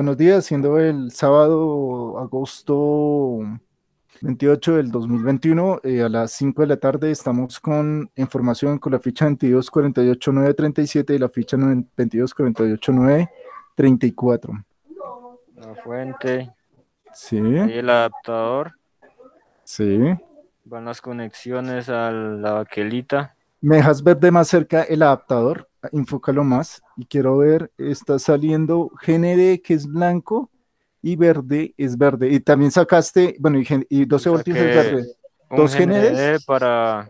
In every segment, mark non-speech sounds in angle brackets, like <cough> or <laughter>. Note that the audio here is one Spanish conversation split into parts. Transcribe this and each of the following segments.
Buenos días, siendo el sábado, agosto 28 del 2021, eh, a las 5 de la tarde estamos con información con la ficha 2248937 y la ficha 2248934. La fuente. Sí. Y el adaptador. Sí. Van las conexiones a la baquelita. ¿Me dejas ver de más cerca el adaptador? enfócalo más y quiero ver, está saliendo GND que es blanco y verde es verde. Y también sacaste, bueno, y, 12 voltios Dos GND para,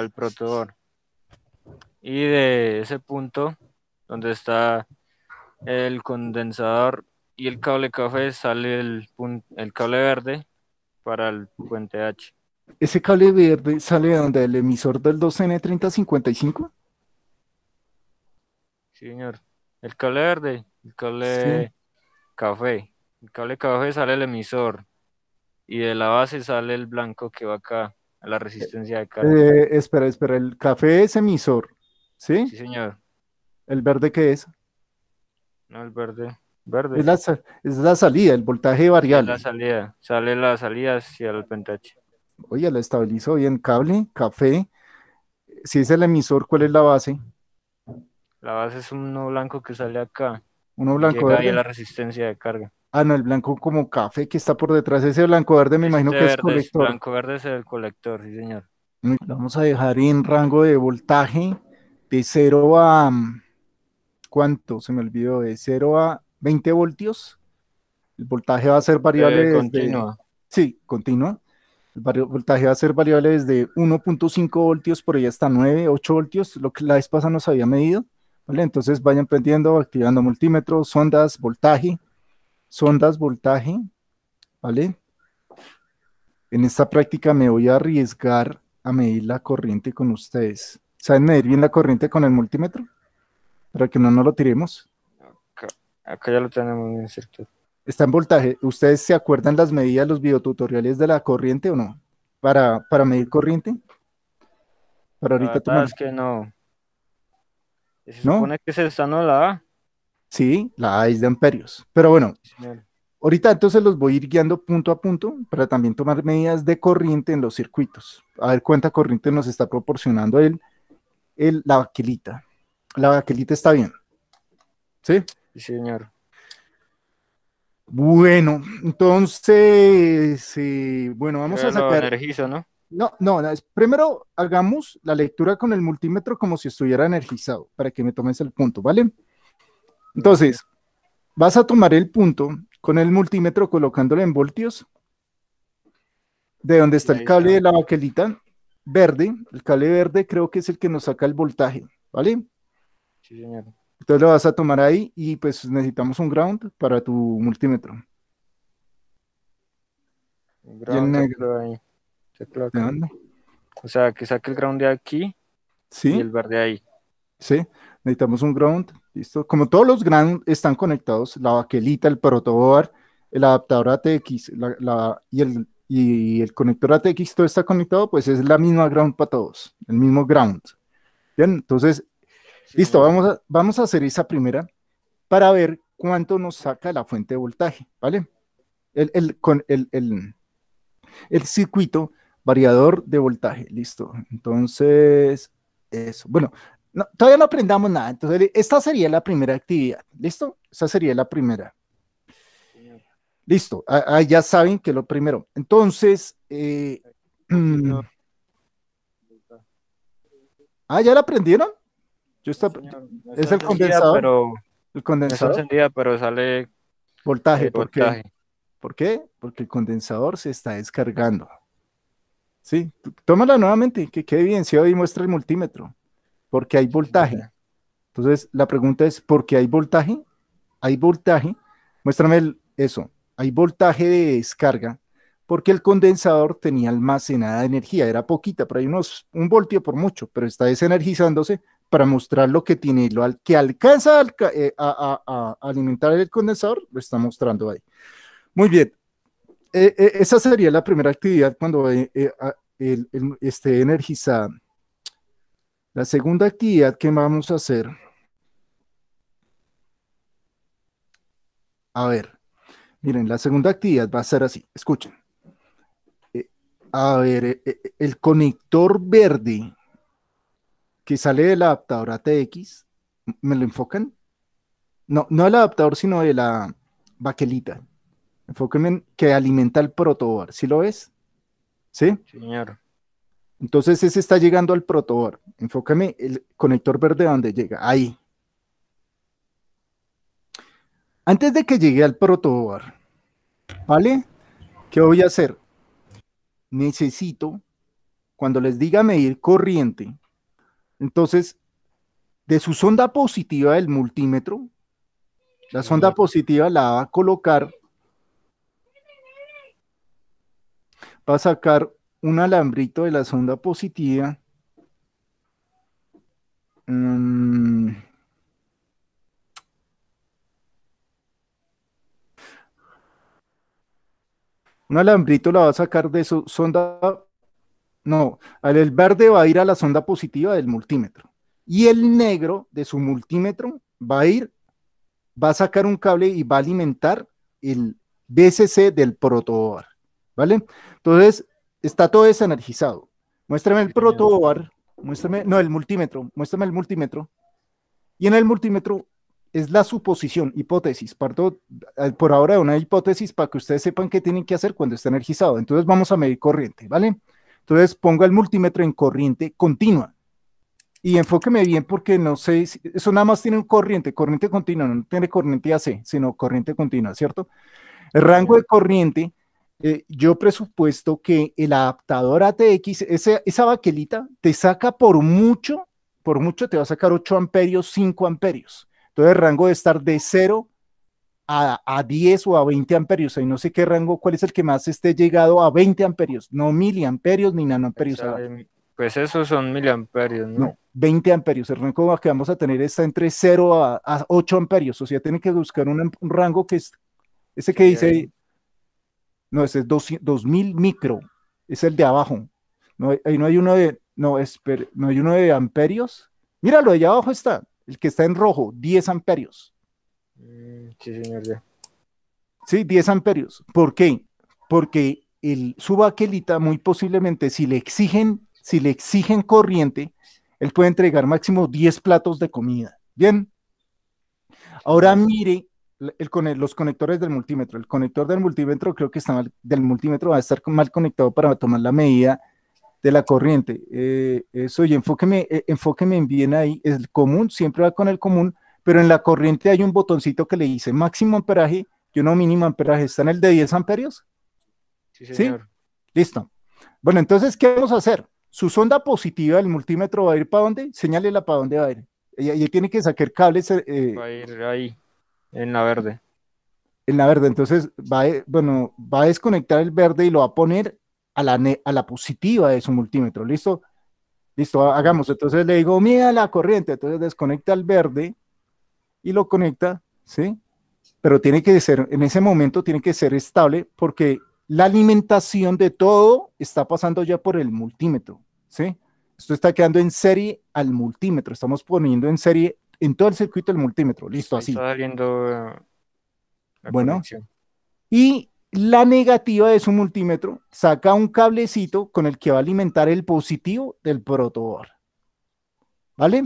el proteor. Y de ese punto donde está el condensador y el cable café sale el, el cable verde para el puente H. ¿Ese cable verde sale donde el emisor del 2N3055? señor. El cable verde, el cable café. El cable café sale el emisor y de la base sale el blanco que va acá a la resistencia de carga. Eh, espera, espera, el café es emisor, ¿sí? Sí, señor. ¿El verde qué es? No, el verde. Verde. Es la, salida, el voltaje variable. Es la salida, sale la salida hacia el pentache. Oye, la estabilizo bien, cable, café. Si es el emisor, ¿cuál es la base? La base es uno blanco que sale acá. Uno blanco Llega verde. Ahí la resistencia de carga. Ah, no, el blanco como café que está por detrás. Ese blanco verde me este imagino que es colector. El blanco verde es el colector, sí, señor. Vamos a dejar en rango de voltaje de 0 a. Mm, ¿Cuánto? Se me olvidó. De 0 a 20 voltios. El voltaje va a ser variable. Eh, continua. Sí, continua. El voltaje va a ser variable desde 1.5 voltios por ahí hasta 9, 8 voltios, lo que la vez pasada nos había medido. Entonces vayan prendiendo, activando multímetros, sondas, voltaje, sondas, voltaje, ¿vale? En esta práctica me voy a arriesgar a medir la corriente con ustedes. ¿Saben medir bien la corriente con el multímetro? Para que no nos lo tiremos. Acá, ya lo tenemos bien Está en voltaje. ¿Ustedes se acuerdan las medidas, los videotutoriales de la corriente o no? Para, medir corriente. Para ahorita tomar. Es que no se ¿no? supone que la A. Sí, la A es de amperios. Pero bueno, ahorita entonces los voy a ir guiando punto a punto para también tomar medidas de corriente en los circuitos. A ver cuánta corriente nos está proporcionando el la baquelita. La baquelita está bien. ¿Sí? Sí, señor. Bueno, entonces, eh, bueno, vamos a sacar. ¿no? No, no, primero hagamos la lectura con el multímetro como si estuviera energizado, para que me tomes el punto, ¿vale? Entonces, vas a tomar el punto con el multímetro colocándolo en voltios, de donde está el cable de la baquelita verde, el cable verde creo que es el que nos saca el voltaje, ¿vale? Sí, señor. Entonces lo vas a tomar ahí y pues necesitamos un ground para tu multímetro. Ground el negro ahí o sea, que saque el ground de aquí ¿Sí? y el verde ahí. Sí, necesitamos un ground, listo. Como todos los ground están conectados, la baquelita, el protoboard, el adaptador ATX y, el, y el conector ATX, todo está conectado, pues es la misma ground para todos, el mismo ground. Bien, entonces, listo, vamos a, vamos a hacer esa primera para ver cuánto nos saca la fuente de voltaje, ¿vale? con el, el circuito Variador de voltaje, listo. Entonces, eso. Bueno, todavía no aprendamos nada. Entonces, esta sería la primera actividad, ¿listo? Esa sería la primera. Listo, ah, ya saben que lo primero. Entonces, eh, <clears throat> ah, ¿ya la aprendieron? es el condensador. el condensador. pero sale voltaje. ¿por, Qué? ¿Por qué? Porque el condensador se está descargando. Sí, tómala nuevamente, que quede evidenciado y muestra el multímetro, porque hay voltaje. Entonces, la pregunta es, ¿por qué hay voltaje? Hay voltaje, muéstrame eso, hay voltaje de descarga, porque el condensador tenía almacenada energía, era poquita, pero hay unos, un voltio por mucho, pero está desenergizándose para mostrar lo que tiene, lo que alcanza eh, a, a alimentar el condensador, lo está mostrando ahí. Muy bien, eh, eh, esa sería la primera actividad cuando eh, esté energizada. La segunda actividad que vamos a hacer, a ver, miren, la segunda actividad va a ser así, escuchen. a ver, el conector verde que sale del adaptador ATX, ¿me lo enfocan? No, no el adaptador, sino de la baquelita en que alimenta el protobar. ¿Sí lo ves? ¿Sí? Señor. Entonces ese está llegando al protobar. Enfócame el conector verde donde llega. Ahí. Antes de que llegue al protobar, ¿vale? ¿Qué voy a hacer? Necesito, cuando les diga medir corriente, entonces, de su sonda positiva del multímetro, la sonda positiva la va a colocar va a sacar un alambrito de la sonda positiva. Mm. un alambrito la va a sacar de su sonda. No, el verde va a ir a la sonda positiva del multímetro. Y el negro de su multímetro va a ir, va a sacar un cable y va a alimentar el BCC del protoboard. ¿Vale? Entonces, está todo energizado. Muéstrame el protobar, muéstrame, no, el multímetro, muéstrame el multímetro. Y en el multímetro es la suposición, hipótesis. Parto eh, por ahora de una hipótesis para que ustedes sepan qué tienen que hacer cuando está energizado. Entonces vamos a medir corriente, ¿vale? Entonces pongo el multímetro en corriente continua. Y enfóqueme bien porque no sé, si, eso nada más tiene un corriente, corriente continua, no tiene corriente AC, sino corriente continua, ¿cierto? El rango de corriente eh, yo presupuesto que el adaptador ATX, esa baquelita, te saca por mucho, por mucho te va a sacar 8 amperios, 5 amperios. Entonces el rango de estar de 0 a, 10 o a 20 amperios. Ahí no sé qué rango, cuál es el que más esté llegado a 20 amperios, no miliamperios ni nanoamperios. Pues, esos son miliamperios, ¿no? 20 amperios. El rango que vamos a tener está entre 0 a, 8 amperios. O sea, tienen que buscar un, rango que es ese que dice no, ese es 2000 micro, es el de abajo. ahí no hay uno de, no, espera, no hay uno de amperios. Míralo, allá abajo está, el que está en rojo, 10 amperios. Mm, sí, señor, Sí, 10 amperios. ¿Por qué? Porque el, su muy posiblemente, si le exigen, si le exigen corriente, él puede entregar máximo 10 platos de comida. Bien. Ahora mire el, los conectores del multímetro. El conector del multímetro creo que está mal, del multímetro va a estar mal conectado para tomar la medida de la corriente. Eh, eso y enfóqueme, eh, enfóqueme bien ahí. El común siempre va con el común, pero en la corriente hay un botoncito que le dice máximo amperaje y uno mínimo amperaje. ¿Está en el de 10 amperios? Sí, señor. Listo. Bueno, entonces, ¿qué vamos a hacer? Su sonda positiva del multímetro va a ir para dónde? Señálela para dónde va a ir. Y ahí tiene que sacar cables. Eh, eh, va a ir ahí. En la verde. En la verde, entonces va, eh, bueno, va a desconectar el verde y lo va a poner a la, a la positiva de su multímetro, ¿listo? Listo, hagamos. Entonces le digo, mira la corriente, entonces desconecta el verde y lo conecta, ¿sí? Pero tiene que ser, en ese momento tiene que ser estable porque la alimentación de todo está pasando ya por el multímetro, ¿sí? Esto está quedando en serie al multímetro, estamos poniendo en serie en todo el circuito del multímetro, listo, así. Está saliendo uh, bueno, y la negativa de su multímetro saca un cablecito con el que va a alimentar el positivo del protoboard. ¿Vale?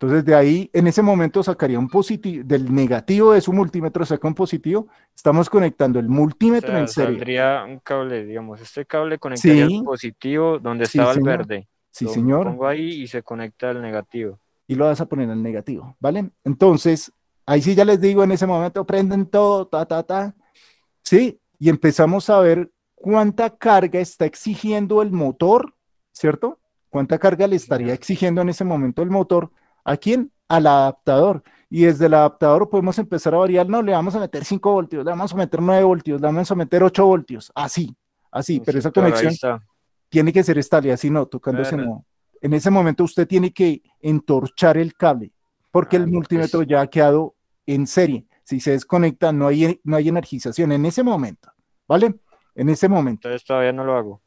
Entonces de ahí, en ese momento sacaría un positivo, del negativo de su multímetro saca un positivo, estamos conectando el multímetro en serie. un cable, digamos, este cable conectaría sí. positivo donde estaba el verde. Sí, señor. pongo ahí y se conecta el negativo y lo vas a poner en negativo, ¿vale? Entonces, ahí sí ya les digo, en ese momento prenden todo, ta, ta, ta, ¿sí? Y empezamos a ver cuánta carga está exigiendo el motor, ¿cierto? ¿Cuánta carga le estaría exigiendo en ese momento el motor? ¿A quién? Al adaptador. Y desde el adaptador podemos empezar a variar, no, le vamos a meter 5 voltios, le vamos a meter 9 voltios, le vamos a meter 8 voltios, así, así, pero esa conexión tiene que ser estable, así no, tocando ese modo en ese momento usted tiene que entorchar el cable, porque el ah, pues multímetro ya ha quedado en serie. Si se desconecta, no hay, no hay energización en ese momento, ¿vale? En ese momento. Entonces todavía no lo hago.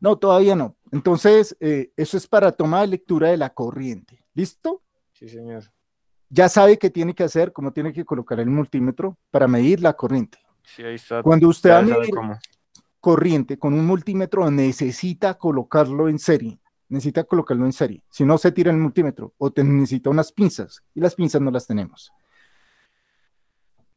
No, todavía no. Entonces, eh, eso es para tomar lectura de la corriente. ¿Listo? Sí, señor. Ya sabe qué tiene que hacer, cómo tiene que colocar el multímetro para medir la corriente. Sí, ahí está. Cuando usted va a corriente con un multímetro, necesita colocarlo en serie necesita colocarlo en serie. Si no, se tira el multímetro o te necesita unas pinzas y las pinzas no las tenemos.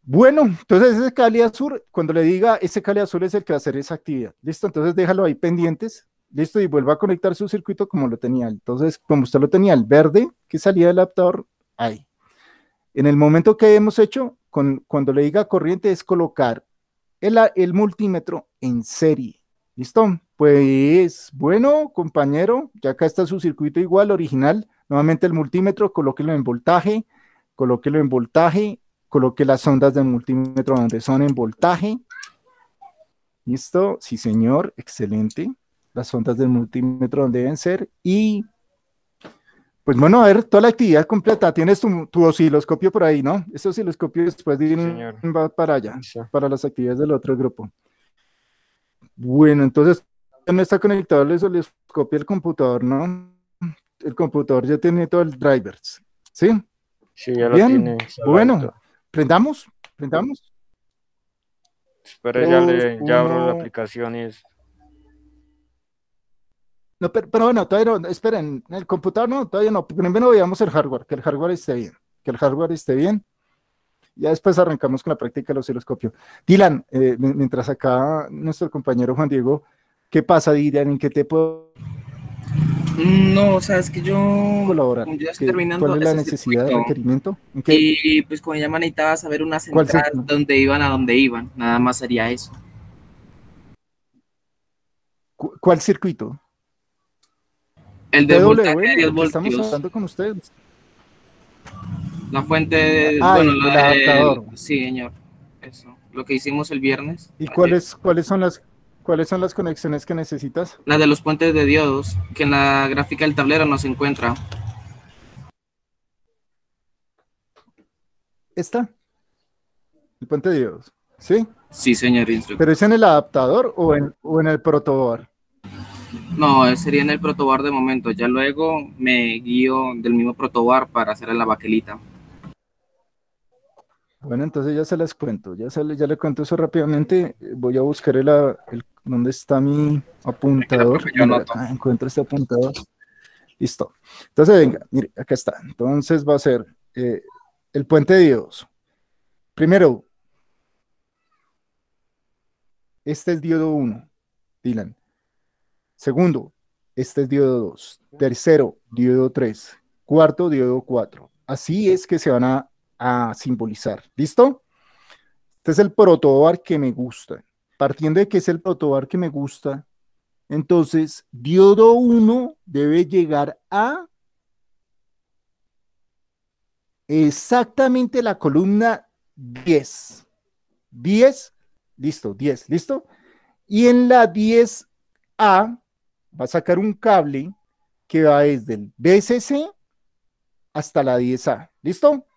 Bueno, entonces ese Cali Azul, cuando le diga ese Cali Azul es el que va a hacer esa actividad. Listo, entonces déjalo ahí pendientes. Listo, y vuelva a conectar su circuito como lo tenía. Entonces, como usted lo tenía, el verde que salía del adaptador, ahí. En el momento que hemos hecho, con, cuando le diga corriente, es colocar el, el multímetro en serie. ¿Listo? Pues bueno, compañero, ya acá está su circuito igual, original. Nuevamente el multímetro, colóquelo en voltaje, colóquelo en voltaje, coloque las ondas del multímetro donde son en voltaje. ¿Listo? Sí, señor, excelente. Las ondas del multímetro donde deben ser. Y pues bueno, a ver, toda la actividad completa. Tienes tu, osciloscopio por ahí, ¿no? Este osciloscopio después va para allá, para las actividades del otro grupo. Bueno, entonces no está conectado el osciloscopio el computador, ¿no? El computador ya tiene todo el drivers, ¿sí? Sí, ya lo tiene. Bueno, prendamos, prendamos. Espera, ya, le, abro la aplicación y es... No, pero, bueno, todavía no, esperen, el computador no, todavía no, primero veamos el hardware, que el hardware esté bien, que el hardware esté bien. Ya después arrancamos con la práctica del osciloscopio. Dilan, eh, mientras acá nuestro compañero Juan Diego ¿Qué pasa, Dirian? ¿En qué te puedo...? No, o sea, es que yo... estoy terminando ¿Cuál es la necesidad, de requerimiento? Y pues con ya me a saber unas entradas donde iban a donde iban. Nada más sería eso. ¿Cuál circuito? El de voltaje eh, Estamos hablando con ustedes. La fuente, de, ah, el adaptador. sí, señor. Eso, lo que hicimos el viernes. ¿Y cuáles cuáles son las ¿Cuáles son las conexiones que necesitas? La de los puentes de diodos, que en la gráfica del tablero no se encuentra. ¿Esta? El puente de diodos, ¿sí? Sí, señor instructor. ¿Pero es en el adaptador o en, el protobar? No, sería en el protobar de momento. Ya luego me guío del mismo protobar para hacer la baquelita. Bueno, entonces ya se las cuento. Ya, se, ya le cuento eso rápidamente. Voy a buscar el, el, ¿Dónde está mi apuntador? Yo ah, encuentro este apuntador. Listo. Entonces, venga, mire, acá está. Entonces va a ser eh, el puente de diodos. Primero, este es diodo 1, Dylan. Segundo, este es diodo 2. Tercero, diodo 3. Cuarto, diodo 4. Así es que se van a, a simbolizar. ¿Listo? Este es el protobar que me gusta partiendo de que es el protobar que me gusta, entonces diodo 1 debe llegar a exactamente la columna 10. 10, listo, 10, listo. Y en la 10A va a sacar un cable que va desde el BCC hasta la 10A, ¿listo?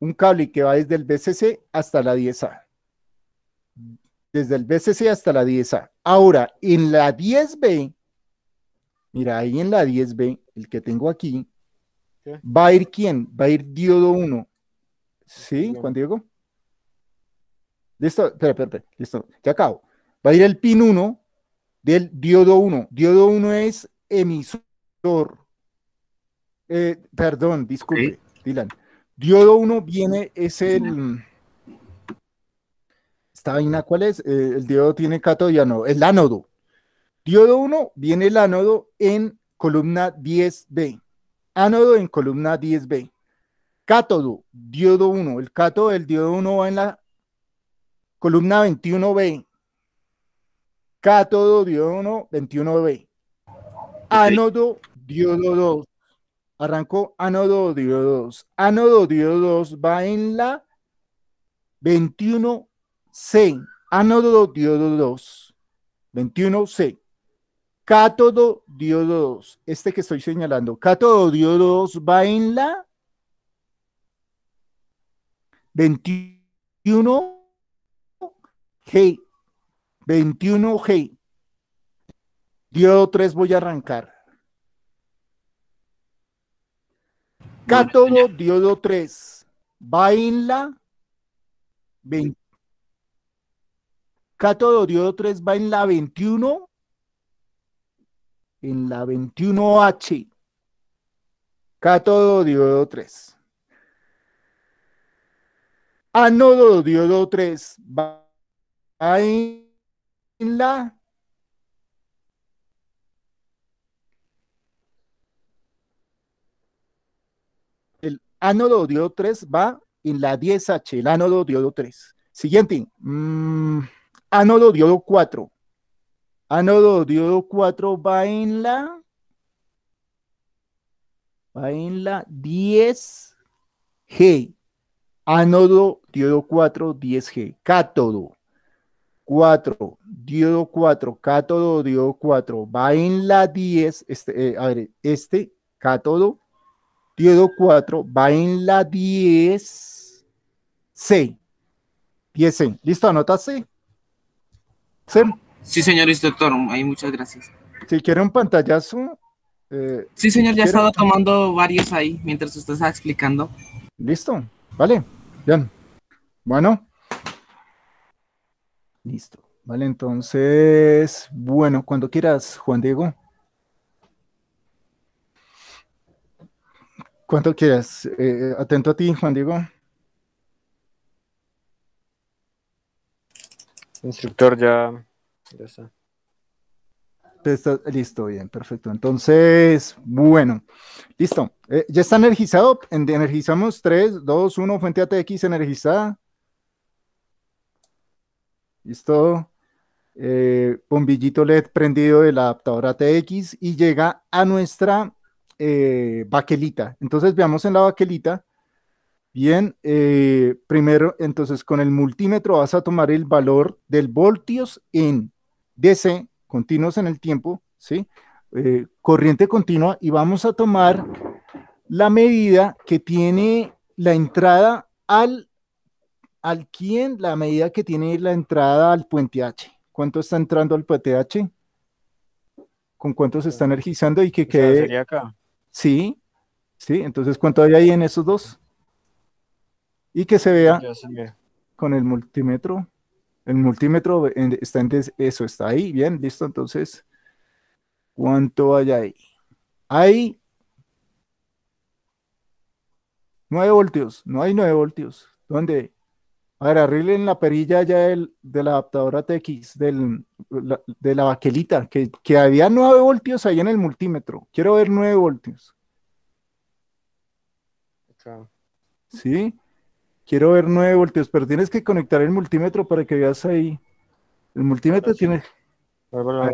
Un cable que va desde el BCC hasta la 10A desde el BCC hasta la 10A. Ahora, en la 10B, mira, ahí en la 10B, el que tengo aquí, ¿va a ir quién? Va a ir diodo 1. ¿Sí, Juan Diego? Listo, espera, espera, listo, ya acabo. Va a ir el pin 1 del diodo 1. Diodo 1 es emisor. Eh, perdón, disculpe, Dylan. Diodo 1 viene, es el... ¿esta vaina cuál es? Eh, el diodo tiene cátodo y anodo. el ánodo. Diodo 1 viene el ánodo en columna 10b, ánodo en columna 10b. Cátodo, diodo 1, el cátodo del diodo 1 va en la columna 21b. Cátodo, diodo 1, 21b. Ánodo, diodo 2. Arrancó ánodo, diodo 2. Ánodo, diodo 2 va en la 21 C. Ánodo diodo 2. 21 C. Cátodo diodo 2. Este que estoy señalando. Cátodo diodo 2 va en la 21 G. 21 G. Diodo 3 voy a arrancar. Cátodo diodo 3 va en la 21. Cato diodo 3 va en la 21, en la 21H. Cátodo diodo 3. Ánodo diodo 3 va en la El ánodo diodo 3 va en la 10H, el ánodo diodo 3. Siguiente. Mm. Ánodo diodo 4. Ánodo diodo 4 va en la. Va en la 10G. Ánodo diodo 4, 10G. Cátodo 4, diodo 4, cátodo diodo 4, va en la 10. Este, eh, a ver, este cátodo diodo 4 va en la 10C. 10C. ¿Listo? anota C. ¿Sí? señor instructor, ahí muchas gracias. Si quiere un pantallazo. Eh, sí, señor, ya he estado tomando varios ahí mientras usted está explicando. Listo, vale, bien. Bueno. Listo. Vale, entonces, bueno, cuando quieras, Juan Diego. Cuando quieras, eh, atento a ti, Juan Diego. Instructor ya, está. listo, bien, perfecto. Entonces, bueno, listo. Eh, ya está energizado. energizamos 3, 2, 1, fuente ATX energizada. Listo. Eh, bombillito LED prendido del adaptador ATX y llega a nuestra eh, baquelita. Entonces, veamos en la baquelita Bien, eh, primero, entonces con el multímetro vas a tomar el valor del voltios en DC, continuos en el tiempo, ¿sí? Eh, corriente continua, y vamos a tomar la medida que tiene la entrada al, al quién, la medida que tiene la entrada al puente H. ¿Cuánto está entrando al puente H? ¿Con cuánto se está eh, energizando y que quede? sería acá. Sí, sí, entonces ¿cuánto hay ahí en esos dos? y que se vea con el multímetro. El multímetro está en eso, está ahí, bien, listo. Entonces, ¿cuánto hay ahí? Hay 9 voltios, no hay 9 voltios. ¿Dónde? A ver, en la perilla ya del, la adaptador tx del, de la baquelita, que, había 9 voltios ahí en el multímetro. Quiero ver 9 voltios. ¿Sí? Quiero ver 9 voltios, pero tienes que conectar el multímetro para que veas ahí. El multímetro tiene... Ah.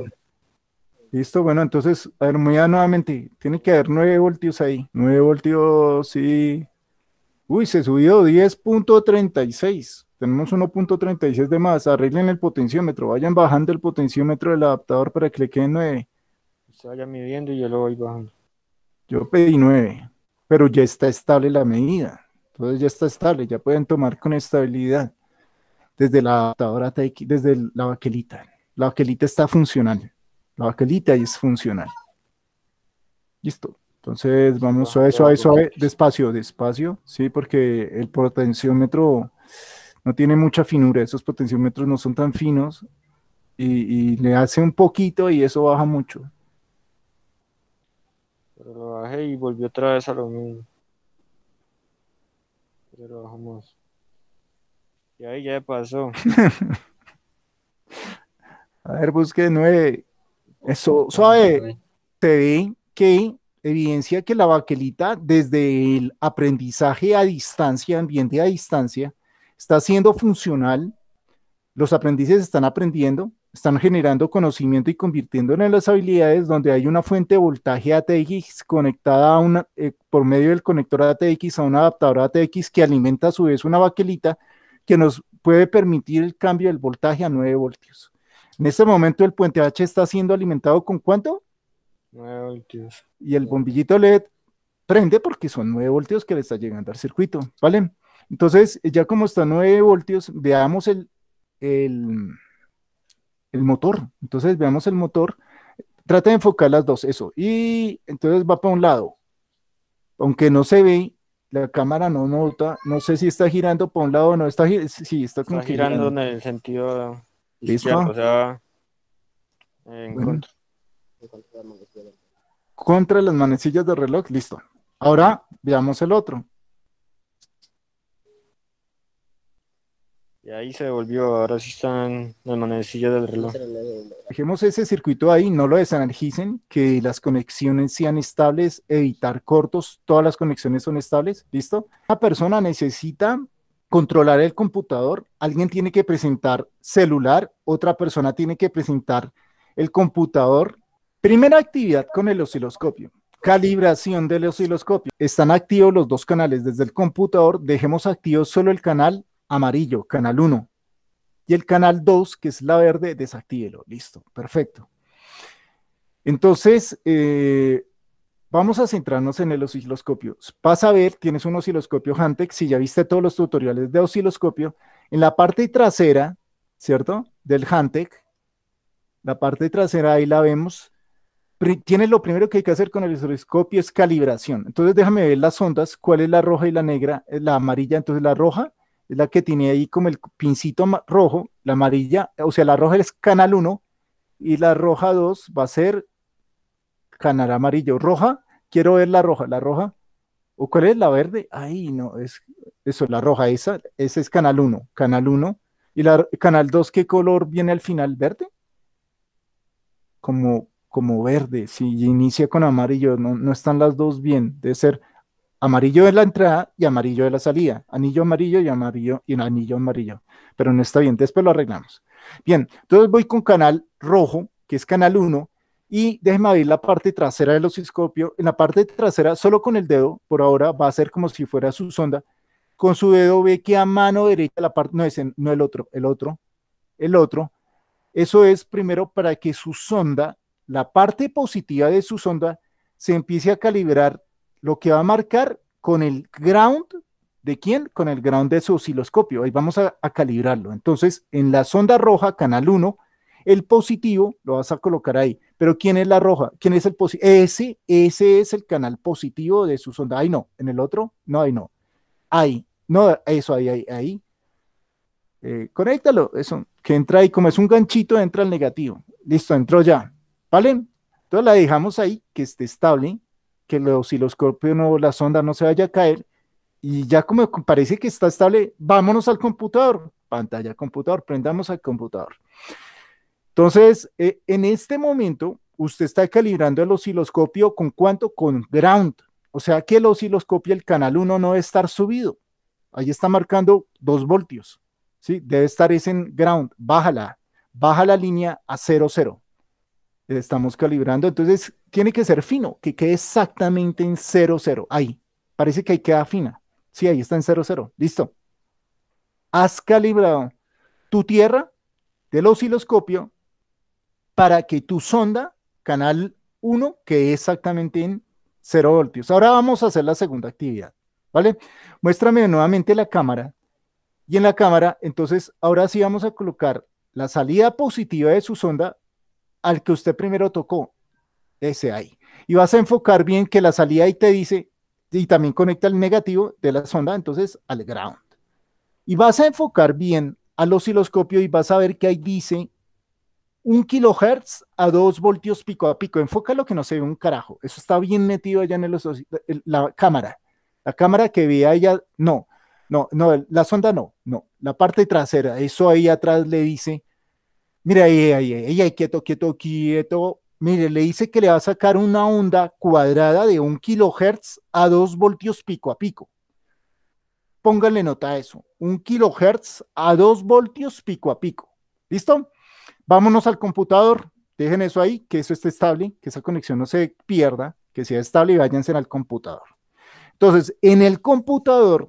Listo, bueno, entonces, a ver, muy nuevamente, tiene que haber 9 voltios ahí. 9 voltios, sí. Uy, se subió 10.36. Tenemos 1.36 de más. Arreglen el potenciómetro. Vayan bajando el potenciómetro del adaptador para que le quede 9. Se vaya midiendo y yo lo voy bajando. Yo pedí 9, pero ya está estable la medida entonces ya está estable, ya pueden tomar con estabilidad desde la adaptadora, desde la baquelita. La baquelita está funcional, la baquelita es funcional. Listo. Entonces vamos a eso a eso despacio, despacio, sí, porque el potenciómetro no tiene mucha finura, esos potenciómetros no son tan finos y, le hace un poquito y eso baja mucho. bajé y volvió otra vez a lo mismo pero vamos. Y ahí ya pasó. <laughs> A ver, busque nueve. Eso, suave. Te ve que evidencia que la baquelita, desde el aprendizaje a distancia, ambiente a distancia, está siendo funcional. Los aprendices están aprendiendo, están generando conocimiento y convirtiéndolo en las habilidades donde hay una fuente de voltaje ATX conectada a una, eh, por medio del conector ATX a un adaptador ATX que alimenta a su vez una baquelita que nos puede permitir el cambio del voltaje a 9 voltios. En este momento el puente H está siendo alimentado con cuánto? 9 voltios. Y el bombillito LED prende porque son 9 voltios que le está llegando al circuito, ¿vale? Entonces, ya como está 9 voltios, veamos el el motor. Entonces veamos el motor. Trata de enfocar las dos, eso. Y entonces va para un lado. Aunque no se ve, la cámara no nota, no sé si está girando para un lado o no está girando. está, girando, en el sentido ¿Listo? o contra. contra las manecillas del reloj, listo. Ahora veamos el otro. Y ahí se volvió, ahora sí están la manecilla del reloj. Dejemos ese circuito ahí, no lo desenergicen, que las conexiones sean estables, evitar cortos, todas las conexiones son estables, ¿listo? Una persona necesita controlar el computador, alguien tiene que presentar celular, otra persona tiene que presentar el computador. Primera actividad con el osciloscopio calibración del osciloscopio. Están activos los dos canales desde el computador. Dejemos activo solo el canal amarillo, canal 1. Y el canal 2, que es la verde, desactívelo. Listo, perfecto. Entonces, eh, vamos a centrarnos en el osciloscopio. pasa a ver, tienes un osciloscopio Hantec, si ya viste todos los tutoriales de osciloscopio, en la parte trasera, ¿cierto? Del Hantec, la parte trasera ahí la vemos, tienes lo primero que hay que hacer con el osciloscopio es calibración. Entonces déjame ver las ondas, cuál es la roja y la negra, eh, la amarilla, entonces la roja es la que tiene ahí como el pincito rojo, la amarilla, o sea, la roja es canal 1 y la roja 2 va a ser canal amarillo. Roja, quiero ver la roja, la roja. ¿O cuál es la verde? Ahí no, es eso, la roja, esa, ese es canal 1, canal 1. ¿Y la canal 2 qué color viene al final? ¿Verde? Como, como verde, si inicia con amarillo, no, no están las dos bien, debe ser amarillo de la entrada y amarillo de la salida, anillo amarillo y amarillo y un anillo amarillo, pero no está bien, después lo arreglamos. Bien, entonces voy con canal rojo, que es canal 1, y déjeme abrir la parte trasera del osciloscopio. En la parte trasera, solo con el dedo, por ahora va a ser como si fuera su sonda. Con su dedo ve que a mano derecha la parte, no es no el otro, el otro, el otro. Eso es primero para que su sonda, la parte positiva de su sonda, se empiece a calibrar lo que va a marcar con el ground ¿De quién? Con el ground de su osciloscopio. Ahí vamos a, calibrarlo. Entonces, en la sonda roja, canal 1, el positivo lo vas a colocar ahí. Pero ¿quién es la roja? ¿Quién es el positivo? Ese, ese es el canal positivo de su sonda. Ahí no. ¿En el otro? No, ahí no. Ahí. No, eso, ahí, ahí, ahí. Eh, conéctalo. Eso, que entra ahí. Como es un ganchito, entra el negativo. Listo, entró ya. ¿Vale? Entonces la dejamos ahí, que esté estable que el osciloscopio no, la sonda no se vaya a caer. Y ya como parece que está estable, vámonos al computador, pantalla computador, prendamos al computador. Entonces, eh, en este momento, usted está calibrando el osciloscopio con cuánto? Con ground. O sea que el osciloscopio, el canal 1 no debe estar subido. Ahí está marcando 2 voltios. ¿sí? Debe estar ese en ground. Bájala. Baja la línea a 00 estamos calibrando. Entonces, tiene que ser fino, que quede exactamente en 0,0. Ahí. Parece que ahí queda fina. Sí, ahí está en 0,0. Listo. Has calibrado tu tierra del osciloscopio para que tu sonda, canal 1, quede exactamente en 0 voltios. Ahora vamos a hacer la segunda actividad. ¿Vale? Muéstrame nuevamente la cámara. Y en la cámara, entonces, ahora sí vamos a colocar la salida positiva de su sonda al que usted primero tocó, ese ahí. Y vas a enfocar bien que la salida ahí te dice, y también conecta el negativo de la sonda, entonces al ground. Y vas a enfocar bien al osciloscopio y vas a ver que ahí dice un kilohertz a 2 voltios pico a pico. Enfoca lo que no se ve un carajo. Eso está bien metido allá en el la cámara. La cámara que vea, ella, no, no, no, la sonda no, no. La parte trasera, eso ahí atrás le dice Mira, ahí, ahí, ahí, quieto, quieto, quieto. Mire, le dice que le va a sacar una onda cuadrada de un kilohertz a 2 voltios pico a pico. Pónganle nota a eso, un kilohertz a 2 voltios pico a pico. ¿Listo? Vámonos al computador, dejen eso ahí, que eso esté estable, que esa conexión no se pierda, que sea estable y váyanse al computador. Entonces, en el computador,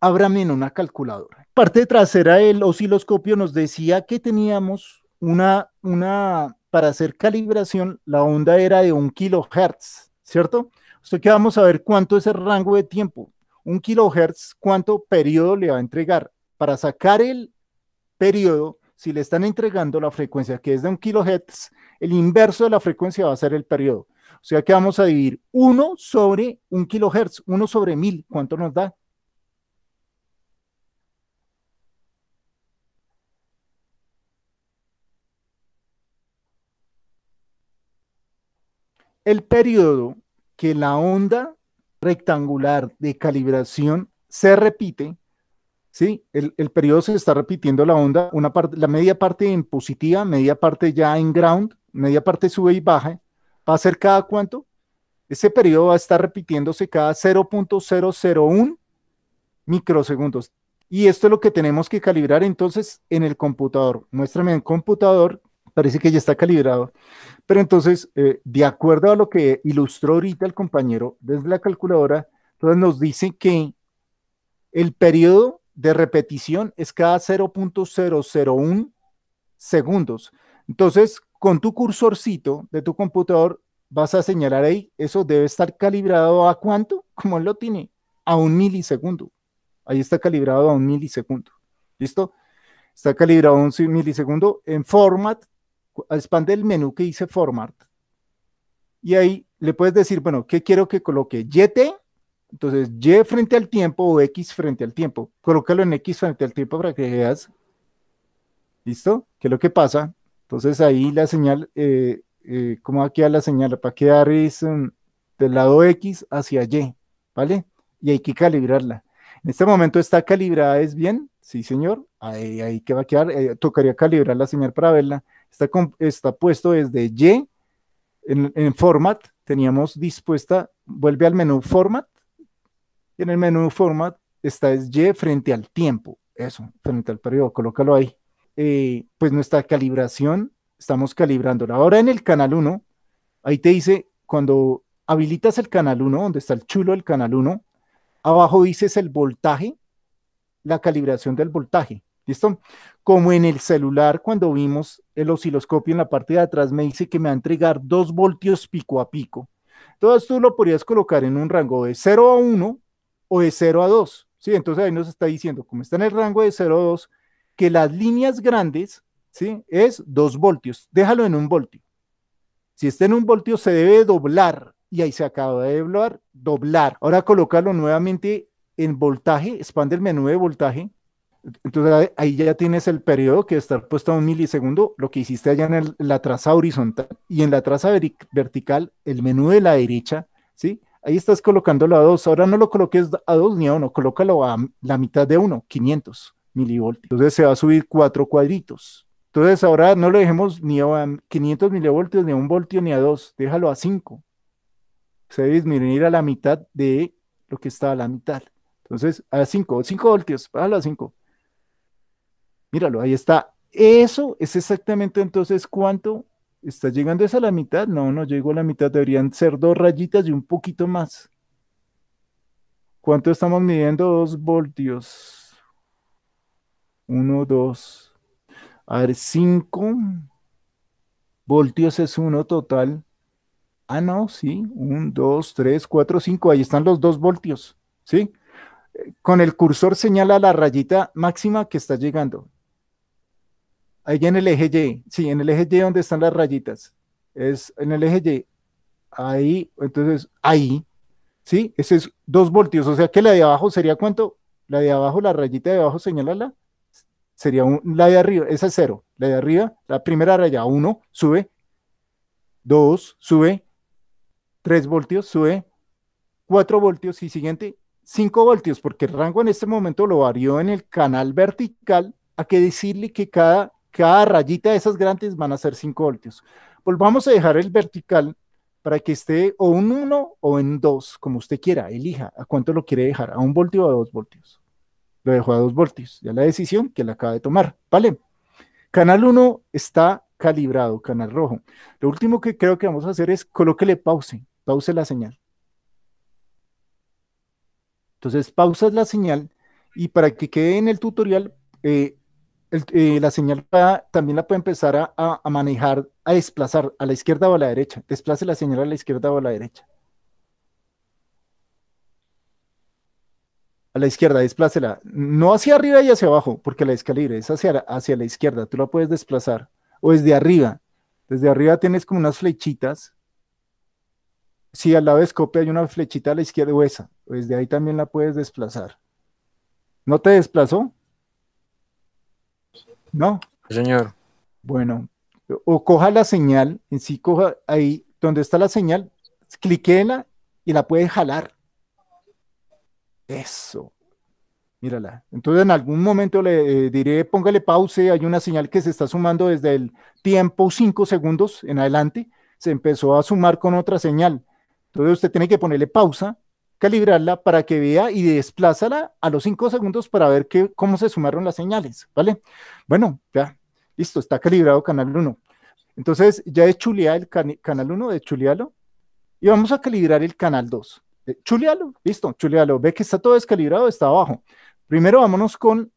ábrame en una calculadora parte trasera del osciloscopio nos decía que teníamos una, una, para hacer calibración, la onda era de un kilohertz, ¿cierto? Esto que vamos a ver cuánto es el rango de tiempo. Un kilohertz, cuánto periodo le va a entregar. Para sacar el periodo, si le están entregando la frecuencia que es de un kilohertz, el inverso de la frecuencia va a ser el periodo. O sea que vamos a dividir 1 sobre 1 kilohertz, 1 sobre 1000. ¿Cuánto nos da? el periodo que la onda rectangular de calibración se repite, ¿sí? El, periodo se está repitiendo la onda, una parte, la media parte en positiva, media parte ya en ground, media parte sube y baja, va a ser cada cuánto? Ese periodo va a estar repitiéndose cada 0.001 microsegundos. Y esto es lo que tenemos que calibrar entonces en el computador. Muéstrame en el computador parece que ya está calibrado. Pero entonces, eh, de acuerdo a lo que ilustró ahorita el compañero desde la calculadora, entonces nos dice que el periodo de repetición es cada 0.001 segundos. Entonces, con tu cursorcito de tu computador, vas a señalar ahí, eso debe estar calibrado a cuánto, como él lo tiene, a un milisegundo. Ahí está calibrado a un milisegundo. ¿Listo? Está calibrado a un milisegundo en format expande el menú que dice format y ahí le puedes decir, bueno, ¿qué quiero que coloque? YT, entonces Y frente al tiempo o X frente al tiempo. Colócalo en X frente al tiempo para que veas. ¿Listo? ¿Qué es lo que pasa? Entonces ahí la señal, eh, eh ¿cómo va a quedar la señal? para a quedar es, mm, del lado X hacia Y, ¿vale? Y hay que calibrarla. En este momento está calibrada, ¿es bien? Sí, señor. Ahí, que va a quedar. Eh, tocaría calibrar la señal para verla. Está, puesto desde Y en, format. Teníamos dispuesta, vuelve al menú format. en el menú format está es Y frente al tiempo. Eso, frente al periodo, colócalo ahí. Eh, pues nuestra calibración, estamos calibrándola. Ahora en el canal 1, ahí te dice, cuando habilitas el canal 1, donde está el chulo del canal 1, abajo dices el voltaje, la calibración del voltaje. ¿Listo? como en el celular cuando vimos el osciloscopio en la parte de atrás me dice que me va a entregar dos voltios pico a pico. Entonces tú lo podrías colocar en un rango de 0 a 1 o de 0 a 2. ¿sí? Entonces ahí nos está diciendo, como está en el rango de 0 a 2, que las líneas grandes ¿sí? es 2 voltios. Déjalo en un voltio. Si está en un voltio se debe doblar y ahí se acaba de doblar. doblar. Ahora colócalo nuevamente en voltaje, expande el menú de voltaje entonces ahí ya tienes el periodo que está puesto a un milisegundo, lo que hiciste allá en la traza horizontal y en la traza vertical, el menú de la derecha, ¿sí? Ahí estás colocándolo a 2. Ahora no lo coloques a 2 ni a 1, colócalo a la mitad de 1, 500 milivoltios. Entonces se va a subir cuatro cuadritos. Entonces ahora no lo dejemos ni a 500 milivoltios, ni a 1 voltio, ni a 2. Déjalo a 5. Se debe disminuir a la mitad de lo que está a la mitad. Entonces, a 5, 5 voltios, bájalo a 5 Míralo, ahí está. Eso es exactamente entonces cuánto está llegando. esa la mitad? No, no llegó a la mitad. Deberían ser dos rayitas y un poquito más. ¿Cuánto estamos midiendo? Dos voltios. Uno, dos. A ver, cinco voltios es uno total. Ah, no, sí. Un, dos, tres, cuatro, cinco. Ahí están los dos voltios. ¿Sí? Eh, con el cursor señala la rayita máxima que está llegando. Ahí en el eje Y, sí, en el eje Y donde están las rayitas. Es en el eje Y. Ahí, entonces, ahí, ¿sí? Ese es 2 voltios. O sea que la de abajo sería cuánto? La de abajo, la rayita de abajo, señálala, Sería un, la de arriba, esa es 0. La de arriba, la primera raya, 1, sube. 2, sube. 3 voltios, sube. 4 voltios y siguiente, 5 voltios, porque el rango en este momento lo varió en el canal vertical, a que decirle que cada cada rayita de esas grandes van a ser 5 voltios. Volvamos a dejar el vertical para que esté o en 1 o en 2, como usted quiera, elija a cuánto lo quiere dejar, a un voltio o a 2 voltios. Lo dejo a 2 voltios, ya la decisión que la acaba de tomar, ¿vale? Canal 1 está calibrado, canal rojo. Lo último que creo que vamos a hacer es colóquele pause, pause la señal. Entonces pausas la señal y para que quede en el tutorial, eh, eh, la señal también la puede empezar a, manejar, a desplazar a la izquierda o a la derecha. Desplace la señal a la izquierda o a la derecha. A la izquierda, desplácela. No hacia arriba y hacia abajo, porque la escalera es hacia, hacia la izquierda. Tú la puedes desplazar. O desde arriba. Desde arriba tienes como unas flechitas. Si al lado de Scope hay una flechita a la izquierda o esa, desde pues ahí también la puedes desplazar. ¿No te desplazó? ¿no? Señor. Bueno, o coja la señal, en sí coja ahí donde está la señal, la y la puede jalar. Eso. Mírala. Entonces en algún momento le eh, diré, póngale pause, hay una señal que se está sumando desde el tiempo 5 segundos en adelante, se empezó a sumar con otra señal. Entonces usted tiene que ponerle pausa calibrarla para que vea y desplázala a los 5 segundos para ver cómo se sumaron las señales, ¿vale? Bueno, ya, listo, está calibrado canal 1. Entonces ya es chuleado el canal 1, de chulealo, y vamos a calibrar el canal 2. Eh, chulealo, listo, chulealo, ve que está todo descalibrado, está abajo. Primero vámonos con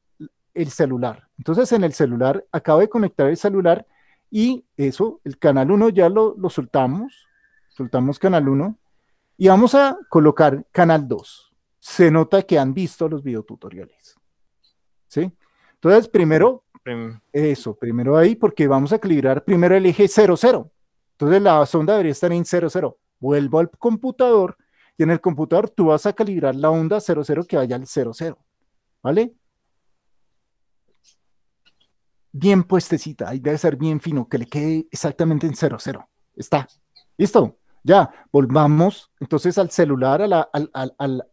el celular. Entonces en el celular, acabo de conectar el celular y eso, el canal 1 ya lo, lo soltamos, soltamos canal 1, y vamos a colocar canal 2. Se nota que han visto los videotutoriales. ¿Sí? Entonces, primero, eso, primero ahí, porque vamos a calibrar primero el eje 00. Entonces, la sonda debería estar en 00. Vuelvo al computador y en el computador tú vas a calibrar la onda 00 que vaya al 00. ¿Vale? Bien puestecita, ahí debe ser bien fino, que le quede exactamente en 00. Está. ¿Listo? Ya, volvamos entonces al celular, a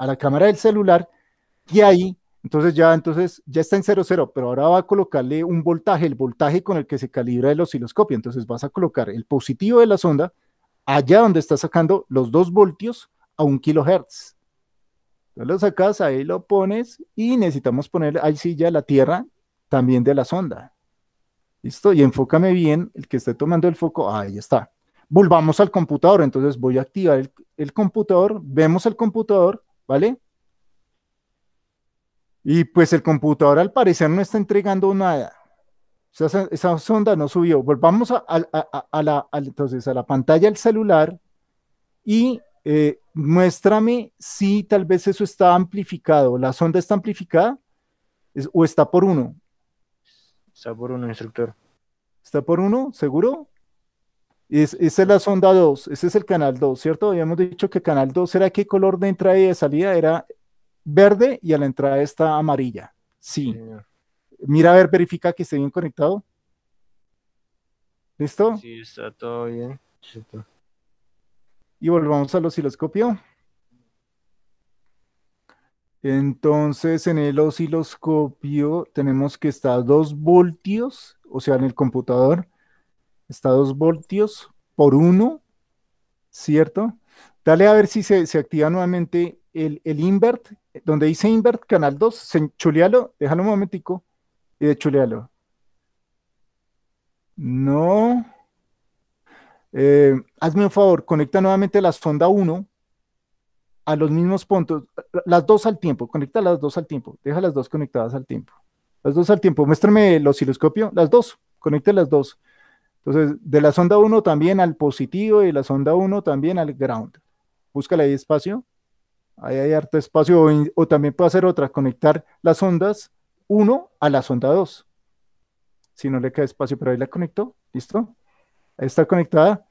la, cámara del celular, y ahí, entonces ya, entonces ya está en 00, pero ahora va a colocarle un voltaje, el voltaje con el que se calibra el osciloscopio. Entonces vas a colocar el positivo de la sonda allá donde está sacando los dos voltios a un kilohertz. Entonces lo sacas, ahí lo pones y necesitamos poner ahí sí ya la tierra también de la sonda. Listo, y enfócame bien el que esté tomando el foco. Ahí está volvamos al computador. Entonces voy a activar el, computador, vemos el computador, ¿vale? Y pues el computador al parecer no está entregando nada. esa, sonda no subió. Volvamos a, la, entonces, a la pantalla del celular y eh, muéstrame si tal vez eso está amplificado. ¿La sonda está amplificada o está por uno? Está por uno, instructor. ¿Está por uno? ¿Seguro? Es, esa es la sonda 2, ese es el canal 2, ¿cierto? Habíamos dicho que canal 2 será qué color de entrada y de salida era verde y a la entrada está amarilla. Sí. Mira, a ver, verifica que esté bien conectado. ¿Listo? Sí, está todo bien. Y volvamos al osciloscopio. Entonces, en el osciloscopio tenemos que estar 2 voltios, o sea, en el computador, Está 2 voltios por 1, ¿cierto? Dale a ver si se, activa nuevamente el, invert, donde dice invert, canal 2, chulealo, déjalo un momentico y de chulealo. No. Eh, hazme un favor, conecta nuevamente las sonda 1 a los mismos puntos, las dos al tiempo, conecta las dos al tiempo, deja las dos conectadas al tiempo. Las dos al tiempo, muéstrame el osciloscopio, las dos, conecta las dos. Entonces, de la sonda 1 también al positivo y de la sonda 1 también al ground. Búscale ahí espacio. Ahí hay harto espacio. O, también puede hacer otra, conectar las ondas 1 a la sonda 2. Si no le queda espacio, pero ahí la conectó, ¿Listo? Ahí está conectada.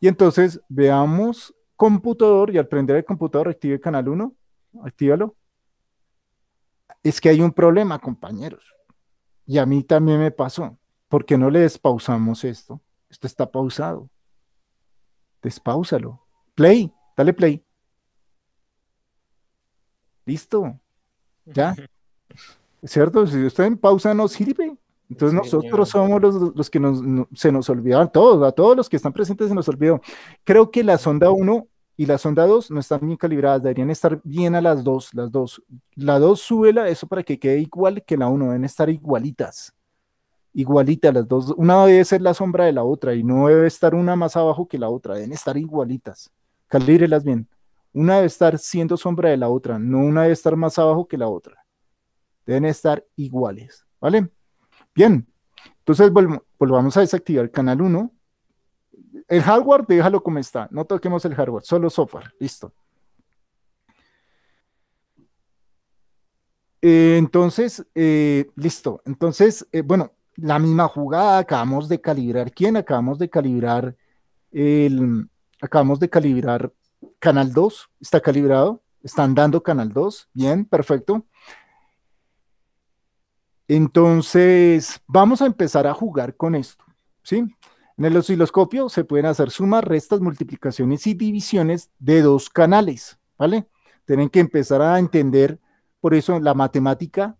Y entonces veamos computador y al prender el computador active canal 1. Actívalo. Es que hay un problema, compañeros. Y a mí también me pasó. ¿Por qué no le despausamos esto? Esto está pausado. Despáusalo. Play, dale play. Listo. Ya. <laughs> ¿Cierto? Si usted en pausa no sirve. Entonces nosotros somos los, que se nos olvidaron, todos, a todos los que están presentes se nos olvidó. Creo que la sonda 1 y la sonda 2 no están bien calibradas, deberían estar bien a las dos, las dos. La 2 súbela, eso para que quede igual que la 1, deben estar igualitas igualita las dos. Una debe ser la sombra de la otra y no debe estar una más abajo que la otra, deben estar igualitas. Calírelas bien. Una debe estar siendo sombra de la otra, no una debe estar más abajo que la otra. Deben estar iguales, ¿vale? Bien, entonces volvamos a desactivar el canal 1. El hardware, déjalo como está, no toquemos el hardware, solo software, listo. Eh, entonces, eh, listo. Entonces, eh, bueno, la misma jugada, acabamos de calibrar quién, acabamos de calibrar el, acabamos de calibrar canal 2, está calibrado, están dando canal 2, bien, perfecto. Entonces, vamos a empezar a jugar con esto, ¿sí? En el osciloscopio se pueden hacer sumas, restas, multiplicaciones y divisiones de dos canales, ¿vale? Tienen que empezar a entender, por eso la matemática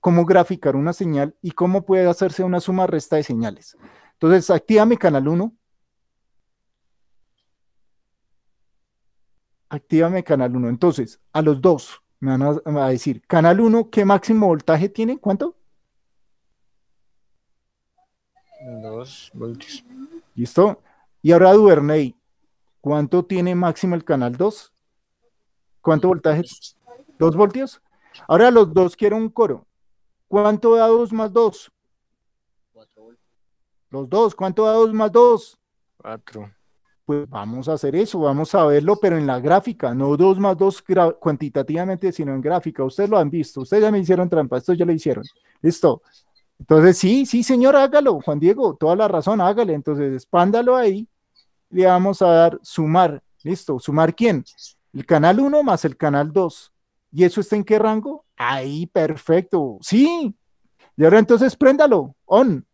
cómo graficar una señal y cómo puede hacerse una suma resta de señales. Entonces, activa mi canal 1. Actívame canal 1. Entonces, a los dos me van a, decir, canal 1, ¿qué máximo voltaje tiene? ¿Cuánto? 2 voltios. ¿Listo? Y ahora Duvernay, ¿cuánto tiene máximo el canal 2? ¿Cuánto voltaje? ¿2 voltios? Ahora a los dos quiero un coro. ¿Cuánto da 2 más 2? 4. Los dos, ¿cuánto da 2 más 2? 4. Pues vamos a hacer eso, vamos a verlo, pero en la gráfica, no 2 más 2 cuantitativamente, sino en gráfica. Ustedes lo han visto, ustedes ya me hicieron trampa, esto ya lo hicieron. Listo. Entonces, sí, sí, señor, hágalo, Juan Diego, toda la razón, hágale. Entonces, espándalo ahí, le vamos a dar sumar. Listo, ¿sumar quién? El canal 1 más el canal 2. ¿Y eso está en qué rango? Ahí, perfecto. Sí. Y ahora entonces préndalo. On.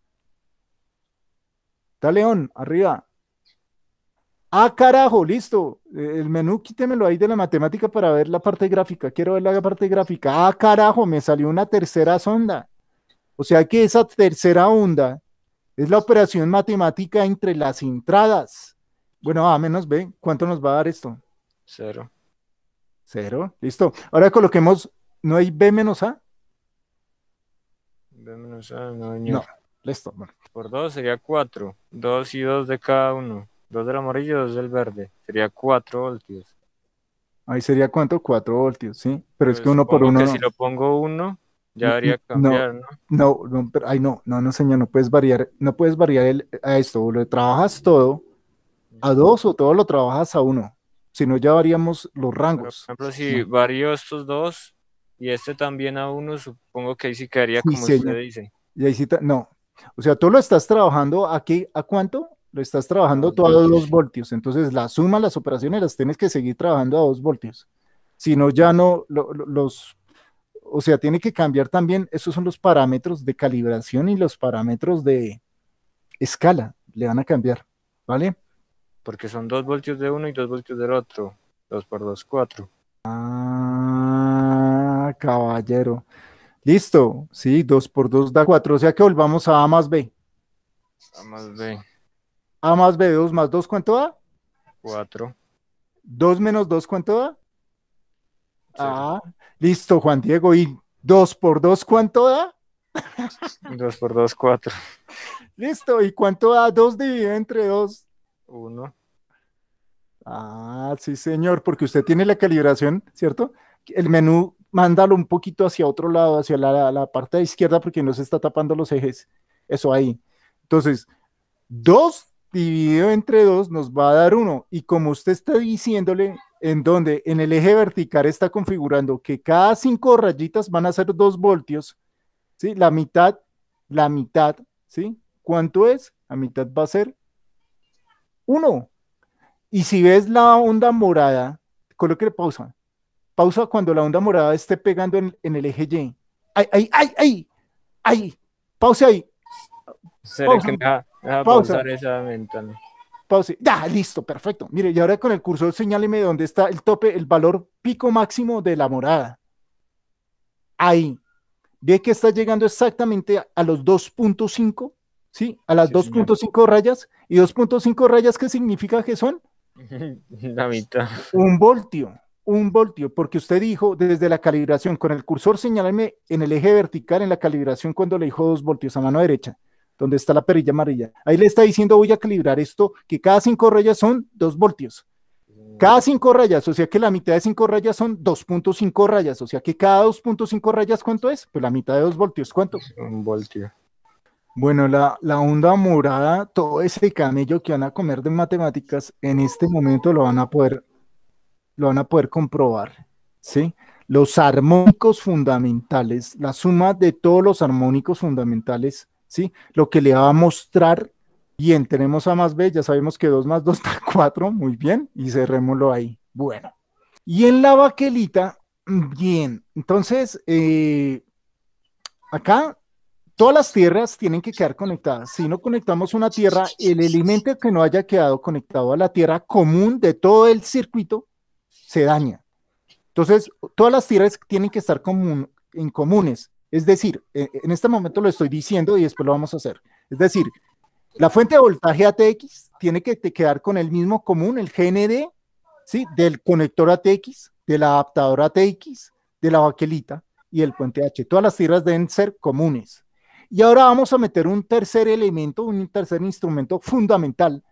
Dale on, arriba. Ah, carajo, listo. Eh, el menú quítemelo ahí de la matemática para ver la parte gráfica. Quiero ver la parte gráfica. Ah, carajo, me salió una tercera sonda. O sea que esa tercera onda es la operación matemática entre las entradas. Bueno, A menos B, ¿cuánto nos va a dar esto? Cero. Cero, listo. Ahora coloquemos ¿No hay B menos A? B menos A, no, señor. No, listo. Bueno. Por 2 sería 4. 2 y 2 de cada uno. 2 del amarillo, 2 del verde. Sería 4 voltios. Ahí sería cuánto? 4 voltios, sí. Pero es que pues uno por uno. Que Si lo pongo 1, ya mm, haría mm, cambiar, ¿no? No, no, no pero, ay, no, no, no, señor, no puedes variar, no puedes variar el, a esto. Lo trabajas todo a 2 o todo lo trabajas a 1. Si no, ya varíamos los rangos. por ejemplo, si varío estos dos, y este también a uno, supongo que ahí sí quedaría como como usted dice. Y ahí sí, no. O sea, tú lo estás trabajando aquí, ¿a cuánto? Lo estás trabajando todos los voltios. Entonces, la suma, las operaciones las tienes que seguir trabajando a dos voltios. Si no, ya no, los o sea, tiene que cambiar también, esos son los parámetros de calibración y los parámetros de escala, le van a cambiar, ¿vale? Porque son dos voltios de uno y dos voltios del otro, dos por dos, cuatro Ah, caballero. Listo, sí, 2 por 2 da 4, o sea que volvamos a A más B. A más B. A más B, 2 más 2, ¿cuánto da? 4. 2 menos 2, ¿cuánto da? Sí. Ah, listo, Juan Diego. ¿Y 2 por 2, cuánto da? 2 <laughs> por 2, 4. Listo, ¿y cuánto da 2 dividido entre 2? 1. Ah, sí, señor, porque usted tiene la calibración, ¿cierto? El menú mándalo un poquito hacia otro lado, hacia la, parte de izquierda, porque no se está tapando los ejes. Eso ahí. Entonces, 2 dividido entre 2 nos va a dar 1. Y como usted está diciéndole en donde en el eje vertical está configurando que cada cinco rayitas van a ser 2 voltios, ¿sí? La mitad, la mitad, ¿sí? ¿Cuánto es? La mitad va a ser 1. Y si ves la onda morada, coloque pausa pausa cuando la onda morada esté pegando en, el eje Y. ¡Ay, ay, ay, ay! ¡Ay! Pausa ahí. pausa. que esa Ya, listo, perfecto. Mire, y ahora con el cursor señáleme dónde está el tope, el valor pico máximo de la morada. Ahí. Ve que está llegando exactamente a, los 2.5, ¿sí? A las 2.5 rayas. ¿Y 2.5 rayas qué significa que son? <laughs> La mitad. Un voltio un voltio, porque usted dijo desde la calibración, con el cursor señálame en el eje vertical en la calibración cuando le dijo dos voltios a mano derecha, donde está la perilla amarilla. Ahí le está diciendo voy a calibrar esto, que cada cinco rayas son dos voltios. Cada cinco rayas, o sea que la mitad de cinco rayas son 2.5 rayas, o sea que cada 2.5 rayas, ¿cuánto es? Pues la mitad de dos voltios, ¿cuánto? Un voltio. Bueno, la, la, onda morada, todo ese camello que van a comer de matemáticas, en este momento lo van a poder lo van a poder comprobar, ¿sí? Los armónicos fundamentales, la suma de todos los armónicos fundamentales, ¿sí? Lo que le va a mostrar, bien, tenemos A más B, ya sabemos que 2 más 2 da 4, muy bien, y cerrémoslo ahí. Bueno, y en la baquelita, bien, entonces, eh, acá todas las tierras tienen que quedar conectadas. Si no conectamos una tierra, el elemento que no haya quedado conectado a la tierra común de todo el circuito se daña. Entonces, todas las tierras tienen que estar común en comunes. Es decir, e, e, en este momento lo estoy diciendo y después lo vamos a hacer. Es decir, la fuente de voltaje ATX tiene que quedar con el mismo común, el GND, ¿sí? del conector ATX, del adaptador ATX, de la baquelita y el puente H. Todas las tierras deben ser comunes. Y ahora vamos a meter un tercer elemento, un tercer instrumento fundamental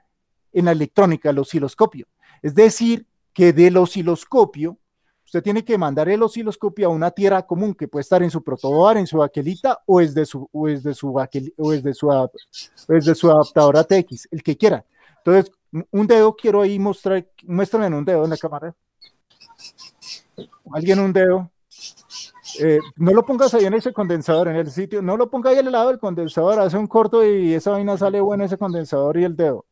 en la electrónica, el osciloscopio. Es decir, que del osciloscopio, usted tiene que mandar el osciloscopio a una tierra común que puede estar en su protobar, en su aquelita o es de su, o es de su, su, su el que quiera. Entonces, un dedo quiero ahí mostrar, muéstrame un dedo en la cámara. Alguien un dedo. Eh, no lo pongas ahí en ese condensador, en el sitio, no lo pongas ahí al lado del condensador, hace un corto y esa vaina sale bueno ese condensador y el dedo.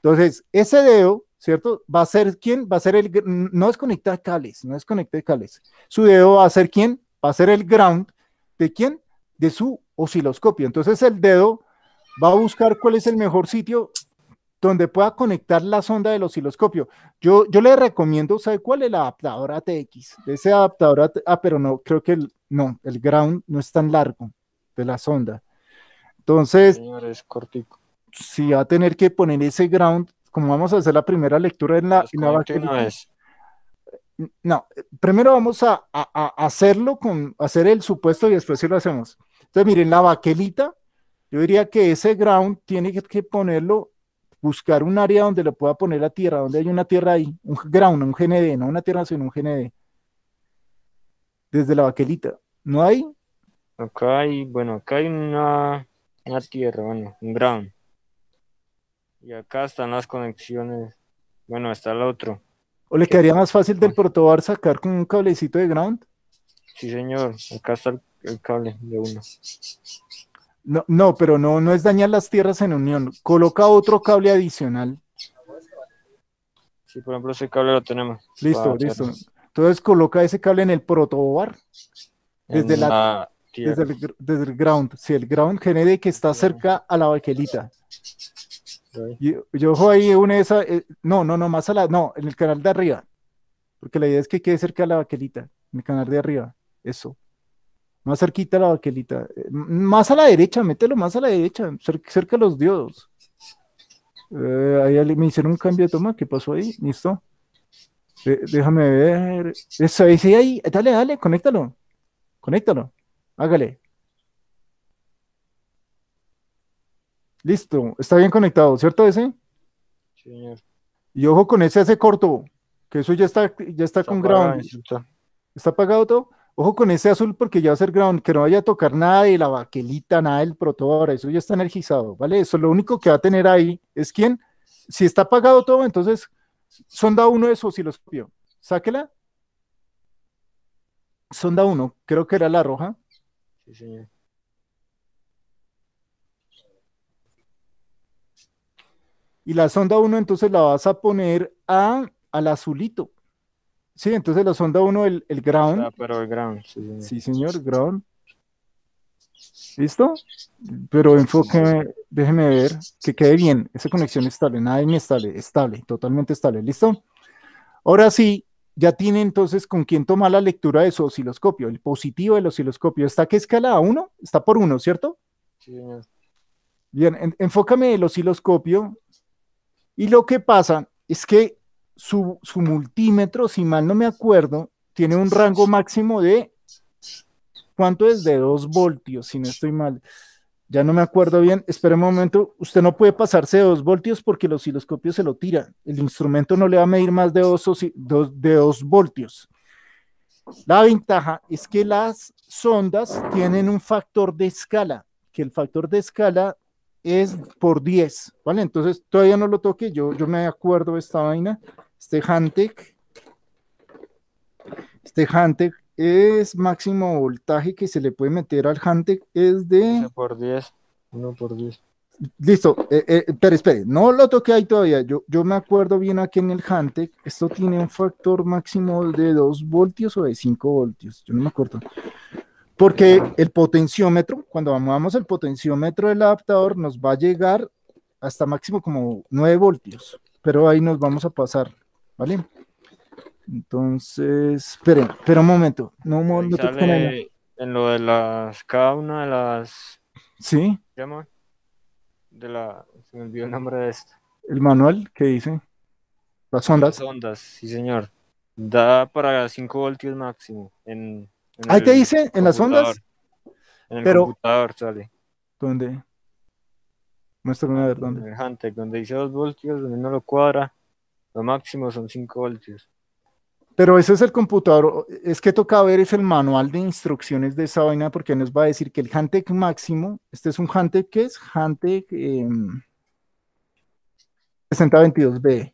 Entonces, ese dedo ¿cierto? Va a ser quién, va a ser el, no es Conectar Cales, no es Conectar Cales. Su dedo va a ser quién, va a ser el ground de quién, de su osciloscopio. Entonces el dedo va a buscar cuál es el mejor sitio donde pueda conectar la sonda del osciloscopio. Yo, yo le recomiendo, ¿sabe cuál? El adaptador ATX. Ese adaptador, ATX. ah, pero no, creo que el, no, el ground no es tan largo de la sonda. Entonces, cortico. si va a tener que poner ese ground como vamos a hacer la primera lectura en la... En No, primero vamos a, hacerlo con, hacer el supuesto y después sí lo hacemos. Entonces, miren, la baquelita, yo diría que ese ground tiene que ponerlo, buscar un área donde lo pueda poner la tierra, donde hay una tierra ahí, un ground, un GND, no una tierra, sino un GND. Desde la baquelita. ¿No hay? Acá hay, bueno, acá hay una, una tierra, bueno, un ground y acá están las conexiones. Bueno, está el otro. ¿O le quedaría más fácil del protobar sacar con un cablecito de ground? Sí, señor. Acá está el, cable de uno. No, no, pero no, no es dañar las tierras en unión. Coloca otro cable adicional. Sí, por ejemplo, ese cable lo tenemos. Listo, listo. Entonces coloca ese cable en el protobar. Desde la, desde, el, ground. Si el ground genere que está cerca a la baquelita yo ojo ahí una de eh, no, no, no, más a la, no, en el canal de arriba, porque la idea es que quede cerca de la baquelita, en el canal de arriba, eso. Más cerquita a la baquelita, eh, más a la derecha, mételo más a la derecha, cerca, a los diodos. Eh, ahí me hicieron un cambio de toma, ¿qué pasó ahí? Listo. déjame ver. Eso, ahí, sí, ahí, dale, dale, conéctalo. Conéctalo. Hágale. Listo, está bien conectado, ¿cierto ese? Sí, Y ojo con ese hace corto, que eso ya está, ya está, con ground. Está. apagado todo. Ojo con ese azul porque ya va a ser ground, que no vaya a tocar nada de la baquelita, nada del protoboard, eso ya está energizado, ¿vale? Eso lo único que va a tener ahí es quién. Si está apagado todo, entonces sonda uno de esos si los pidió. Sáquela. Sonda uno, creo que era la roja. Sí, señor. Y la sonda 1 entonces la vas a poner a, al azulito. Sí, entonces la sonda 1, el, el ground. Ah, pero el ground, sí, señor. ground. ¿Listo? Pero enfóqueme, déjeme ver que quede bien. Esa conexión estable, nada inestable, estable, totalmente estable. ¿Listo? Ahora sí, ya tiene entonces con quién tomar la lectura de su osciloscopio, el positivo del osciloscopio. ¿Está qué escala? ¿A ¿1? Está por 1, ¿cierto? Sí, señor. Bien, enfócame el osciloscopio y lo que pasa es que su, multímetro, si mal no me acuerdo, tiene un rango máximo de, ¿cuánto es? De 2 voltios, si no estoy mal. Ya no me acuerdo bien, espera un momento, usted no puede pasarse de 2 voltios porque el osciloscopio se lo tira, el instrumento no le va a medir más de 2 de dos voltios. La ventaja es que las sondas tienen un factor de escala, que el factor de escala es por 10, ¿vale? Entonces todavía no lo toque, yo, yo me acuerdo de esta vaina, este Hantec, este Hantec es máximo voltaje que se le puede meter al Hantec es de... 1 por 10, 1 por 10. Listo, eh, eh pero espere, no lo toqué ahí todavía, yo, yo me acuerdo bien aquí en el Hantec, esto tiene un factor máximo de 2 voltios o de 5 voltios, yo no me acuerdo, porque el potenciómetro, cuando vamos el potenciómetro del adaptador, nos va a llegar hasta máximo como 9 voltios, pero ahí nos vamos a pasar, ¿vale? Entonces, esperen, espera un momento, no, En lo de las, cada una de las. Sí. De la. Se me olvidó el nombre de esto. El manual, que dice? Las ondas. Las ondas, sí, señor. Da para 5 voltios máximo en Ahí te dice, en las ondas. En el computador sale. ¿Dónde? Muestra a ver dónde. En el donde dice 2 voltios, donde no lo cuadra. Lo máximo son 5 voltios. Pero ese es el computador. Es que toca ver es el manual de instrucciones de esa vaina porque nos va a decir que el Hantec máximo, este es un Hantec que es Hantec 6022B. Em,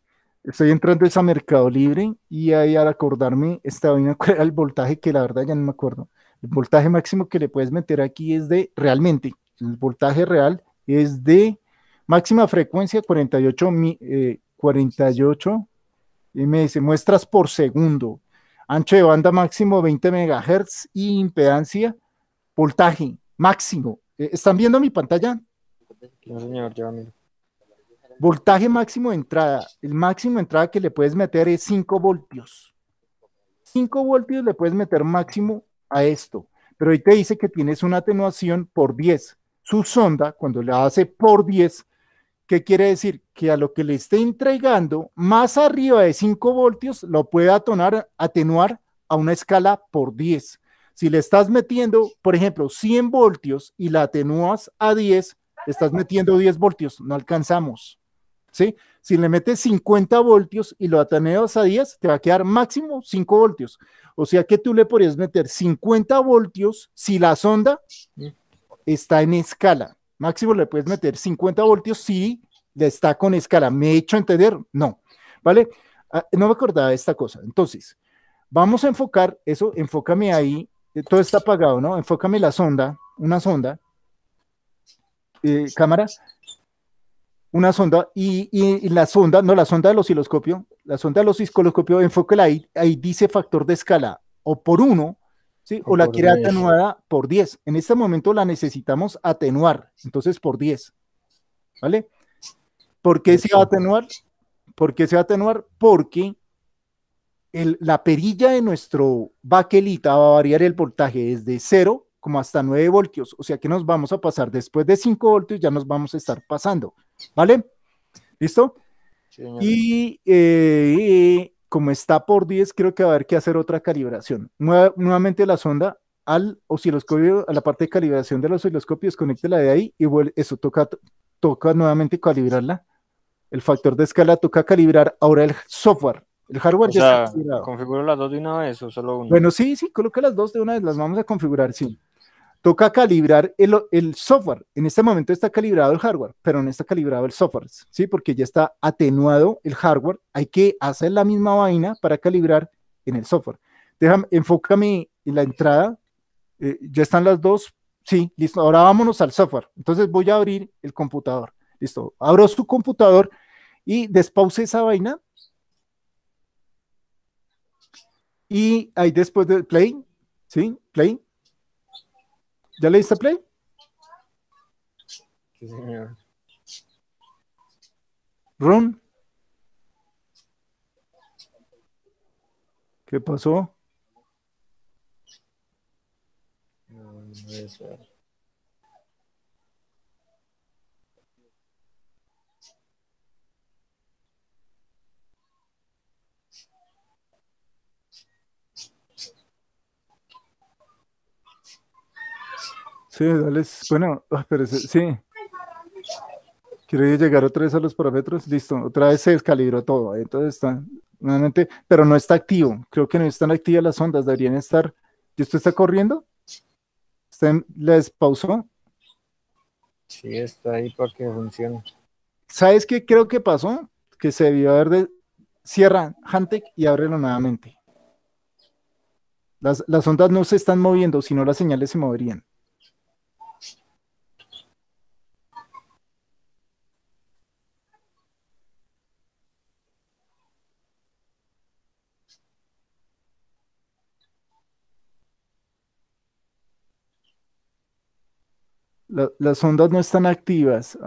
Estoy entrando a esa Mercado Libre y ahí al acordarme estaba viendo <laughs> el voltaje que la verdad ya no me acuerdo. El voltaje máximo que le puedes meter aquí es de realmente, el voltaje real es de máxima frecuencia 48, eh, 48 y me dice muestras por segundo, ancho de banda máximo 20 megahertz y impedancia, voltaje máximo. Eh, ¿Están viendo mi pantalla? No, señor, yo Voltaje máximo de entrada. El máximo de entrada que le puedes meter es 5 voltios. 5 voltios le puedes meter máximo a esto. Pero ahí te dice que tienes una atenuación por 10. Su sonda, cuando le hace por 10, ¿qué quiere decir? Que a lo que le esté entregando más arriba de 5 voltios lo puede atonar, atenuar a una escala por 10. Si le estás metiendo, por ejemplo, 100 voltios y la atenúas a 10, estás metiendo 10 voltios, no alcanzamos. Si le metes 50 voltios y lo ataneas a 10, te va a quedar máximo 5 voltios. O sea que tú le podrías meter 50 voltios si la sonda está en escala. Máximo le puedes meter 50 voltios si está con escala. ¿Me he hecho entender? No. ¿Vale? Ah, no me acordaba de esta cosa. Entonces, vamos a enfocar eso. Enfócame ahí. Eh, todo está apagado, ¿no? Enfócame la sonda, una sonda. Eh, cámara una sonda y, la sonda, no, la sonda del osciloscopio, la sonda del osciloscopio, enfócala ahí, ahí dice factor de escala o por uno o, la quiere atenuada por 10. En este momento la necesitamos atenuar, entonces por 10. ¿Vale? ¿Por qué se va a atenuar? ¿Por qué se va a atenuar? Porque la perilla de nuestro baquelita va a variar el voltaje desde 0 como hasta 9 voltios, o sea que nos vamos a pasar después de 5 voltios, ya nos vamos a estar pasando, ¿vale? ¿Listo? y eh, como está por 10, creo que va a haber que hacer otra calibración. nuevamente la sonda al osciloscopio, a la parte de calibración de del osciloscopio, la de ahí y eso toca, toca nuevamente calibrarla. El factor de escala toca calibrar ahora el software, el hardware ya está configurado. ¿Configuro las dos de una vez o solo una? Bueno, sí, sí, coloca las dos de una vez, las vamos a configurar, sí toca calibrar el, software. En este momento está calibrado el hardware, pero no está calibrado el software, ¿sí? Porque ya está atenuado el hardware. Hay que hacer la misma vaina para calibrar en el software. Déjame, enfócame en la entrada. Eh, ya están las dos. Sí, listo. Ahora vámonos al software. Entonces voy a abrir el computador. Listo. Abro su computador y despause esa vaina. Y ahí después de play, ¿sí? Play. ¿Ya le play? Sí, señor. Run. ¿Qué pasó? No, no es Sí, dale. Bueno, ah, pero sí. Quiero llegar otra vez a los parámetros. Listo, otra vez se descalibró todo. Entonces está nuevamente, pero no está activo. Creo que no están activas las ondas. Deberían estar. ¿Y esto está corriendo? ¿Usted les pausó? Sí, está ahí para que funcione. ¿Sabes qué creo que pasó? Que se debió haber de... Cierra Hantec y ábrelo nuevamente. las ondas no se están moviendo, sino las señales se moverían. las ondas no están activas.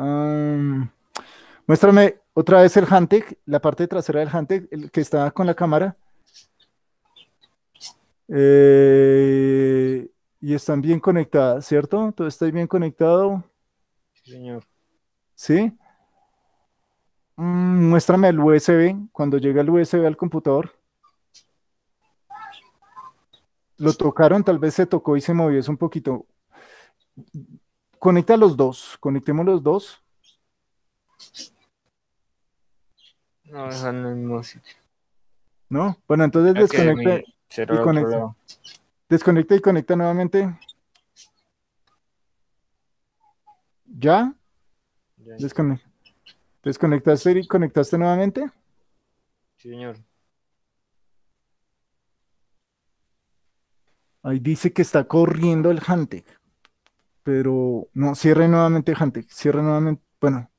muéstrame otra vez el Hantec, la parte trasera del Hantec, el que está con la cámara. Eh, y están bien conectadas, ¿cierto? ¿Todo está bien conectado? Sí, señor. ¿Sí? Mm, muéstrame el USB, cuando llega el USB al computador. ¿Lo tocaron? Tal vez se tocó y se movió es un poquito. Conecta los dos, conectemos los dos. No, dejan el ¿No? Bueno, entonces desconecta, y conecta. desconecta y conecta nuevamente. ¿Ya? ¿Desconectaste y conectaste nuevamente? Sí, señor. Ahí dice que está corriendo el Hantec. Pero no, cierre nuevamente gente, Cierre nuevamente. Bueno.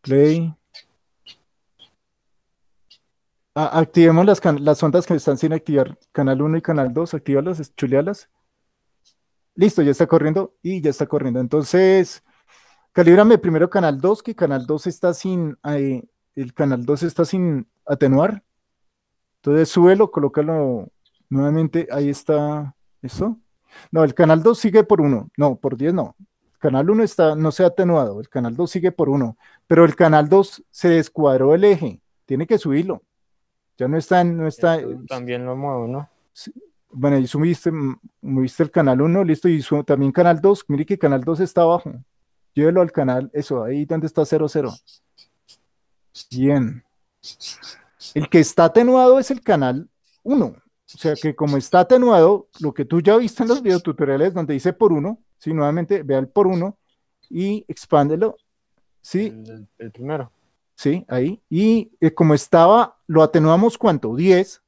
Play. activemos las, las ondas que están sin activar. Canal 1 y canal 2. Actívalas, chulealas. Listo, ya está corriendo y ya está corriendo. Entonces, calibrame primero canal 2, que canal 2 está sin, eh, el canal 2 está sin atenuar. Entonces, suelo, colócalo nuevamente. Ahí está, eso. No, el canal 2 sigue por 1. No, por 10 no. El canal 1 está, no se ha atenuado. El canal 2 sigue por 1. Pero el canal 2 se descuadró el eje. Tiene que subirlo. Ya no está. No está también lo muevo, ¿no? Bueno, y subiste, mm, moviste el canal 1, listo. Y también canal 2. Mire que canal 2 está abajo. Llévelo al canal, eso, ahí donde está 00. Bien. El que está atenuado es el canal 1 o sea que como está atenuado, lo que tú ya viste en los videotutoriales donde dice por uno, si nuevamente ve al por uno y expándelo. Sí. El, primero. Sí, ahí. Y eh, como estaba, lo atenuamos cuánto? 10.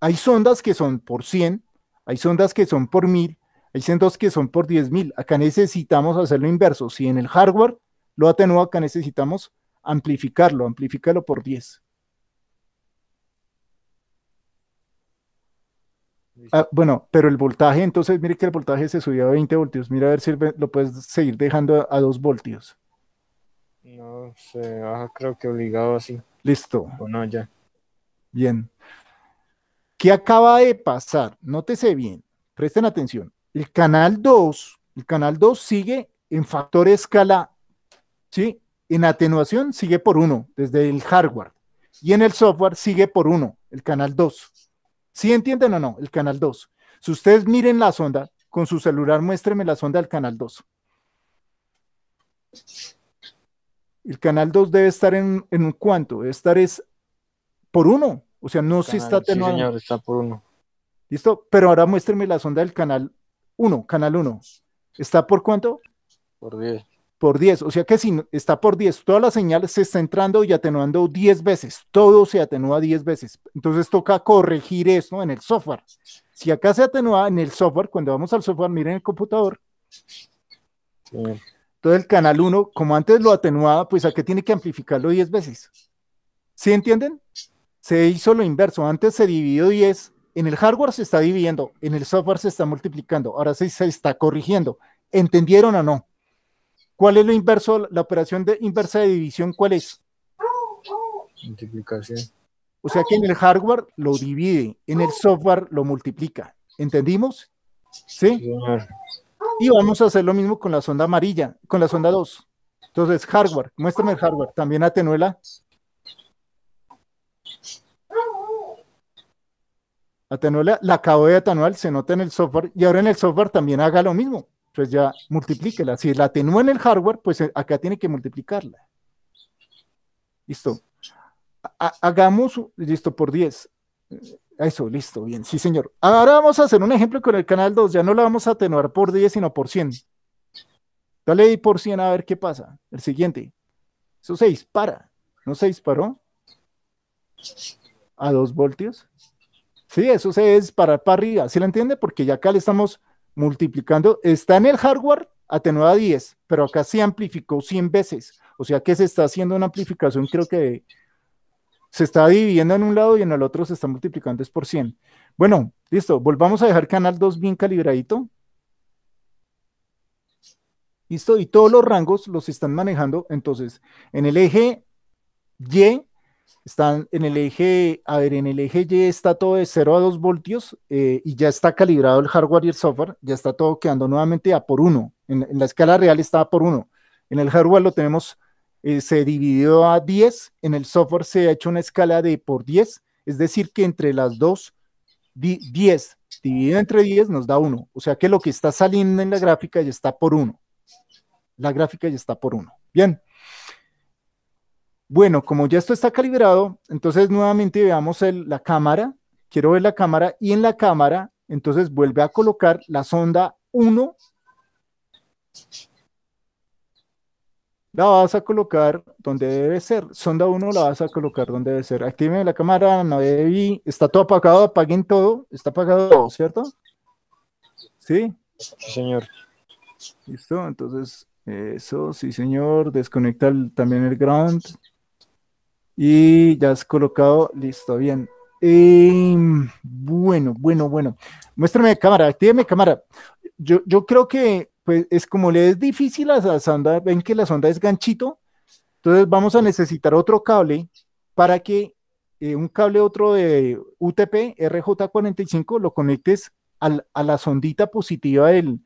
Hay sondas que son por 100, hay sondas que son por 1000, hay sondas que son por 10.000. Acá necesitamos hacerlo inverso. Si en el hardware lo atenúa, acá necesitamos amplificarlo, amplifícalo por 10. Ah, bueno, pero el voltaje, entonces mire que el voltaje se subió a 20 voltios. Mira a ver si lo puedes seguir dejando a, 2 voltios. No sé, baja, ah, creo que obligado así. Listo. Bueno, ya. Bien. ¿Qué acaba de pasar? Nótese bien, presten atención. El canal 2, el canal 2 sigue en factor escala, ¿sí? En atenuación sigue por 1 desde el hardware y en el software sigue por 1, el canal 2. ¿Sí entienden o no? El canal 2. Si ustedes miren la sonda, con su celular muéstreme la sonda del canal 2. El canal 2 debe estar en, un cuánto, debe estar es por uno. O sea, no si está teniendo. Sí, señor, está por uno. ¿Listo? Pero ahora muéstrenme la sonda del canal 1, canal 1. ¿Está por cuánto? Por 10 por 10. O sea que si está por 10, toda la señal se está entrando y atenuando 10 veces. Todo se atenúa 10 veces. Entonces toca corregir eso en el software. Si acá se atenúa en el software, cuando vamos al software, miren el computador. todo Entonces el canal 1, como antes lo atenuaba, pues aquí tiene que amplificarlo 10 veces. ¿Sí entienden? Se hizo lo inverso. Antes se dividió 10. En el hardware se está dividiendo, en el software se está multiplicando, ahora sí se está corrigiendo. ¿Entendieron o no? ¿Cuál es lo inverso? La operación de inversa de división, ¿cuál es? Multiplicación. O sea que en el hardware lo divide, en el software lo multiplica. ¿Entendimos? Sí. Y vamos a hacer lo mismo con la sonda amarilla, con la sonda 2. Entonces, hardware, muéstrame el hardware. También atenuela. Atenuela, la acabo de atenuar, se nota en el software. Y ahora en el software también haga lo mismo. Pues ya multiplíquela. Si la atenúa en el hardware, pues eh, acá tiene que multiplicarla. Listo. hagamos, listo, por 10. Eh, eso, listo, bien, sí, señor. Ahora vamos a hacer un ejemplo con el canal 2. Ya no la vamos a atenuar por 10, sino por 100. Dale ahí por 100 a ver qué pasa. El siguiente. Eso se dispara. ¿No se disparó? A 2 voltios. Sí, eso se dispara para arriba. ¿Sí la entiende? Porque ya acá le estamos multiplicando, está en el hardware atenuada a 10, pero acá se amplificó 100 veces. O sea que se está haciendo una amplificación, creo que se está dividiendo en un lado y en el otro se está multiplicando es por 100. Bueno, listo, volvamos a dejar canal 2 bien calibradito. Listo, y todos los rangos los están manejando. Entonces, en el eje Y están en el eje, a ver, en el eje Y está todo de 0 a 2 voltios eh, y ya está calibrado el hardware y el software, ya está todo quedando nuevamente a por 1. En, la escala real está a por 1. En el hardware lo tenemos, eh, se dividió a 10, en el software se ha hecho una escala de por 10, es decir, que entre las dos, 10 dividido entre 10 nos da 1. O sea que lo que está saliendo en la gráfica ya está por 1. La gráfica ya está por 1. Bien. Bueno, como ya esto está calibrado, entonces nuevamente veamos la cámara. Quiero ver la cámara y en la cámara, entonces vuelve a colocar la sonda 1. La vas a colocar donde debe ser. Sonda 1 la vas a colocar donde debe ser. Activen la cámara, no vi, Está todo apagado, apaguen todo. Está apagado ¿cierto? Sí. Sí, señor. Listo, entonces eso, sí, señor. Desconecta también el ground. Y ya has colocado, listo, bien. Em, bueno, bueno, bueno. Muéstrame cámara, la cámara. Yo, yo creo que pues, es como le es difícil a la sonda, ven que la sonda es ganchito, entonces vamos a necesitar otro cable para que eh, un cable otro de UTP RJ45 lo conectes a la sondita positiva del,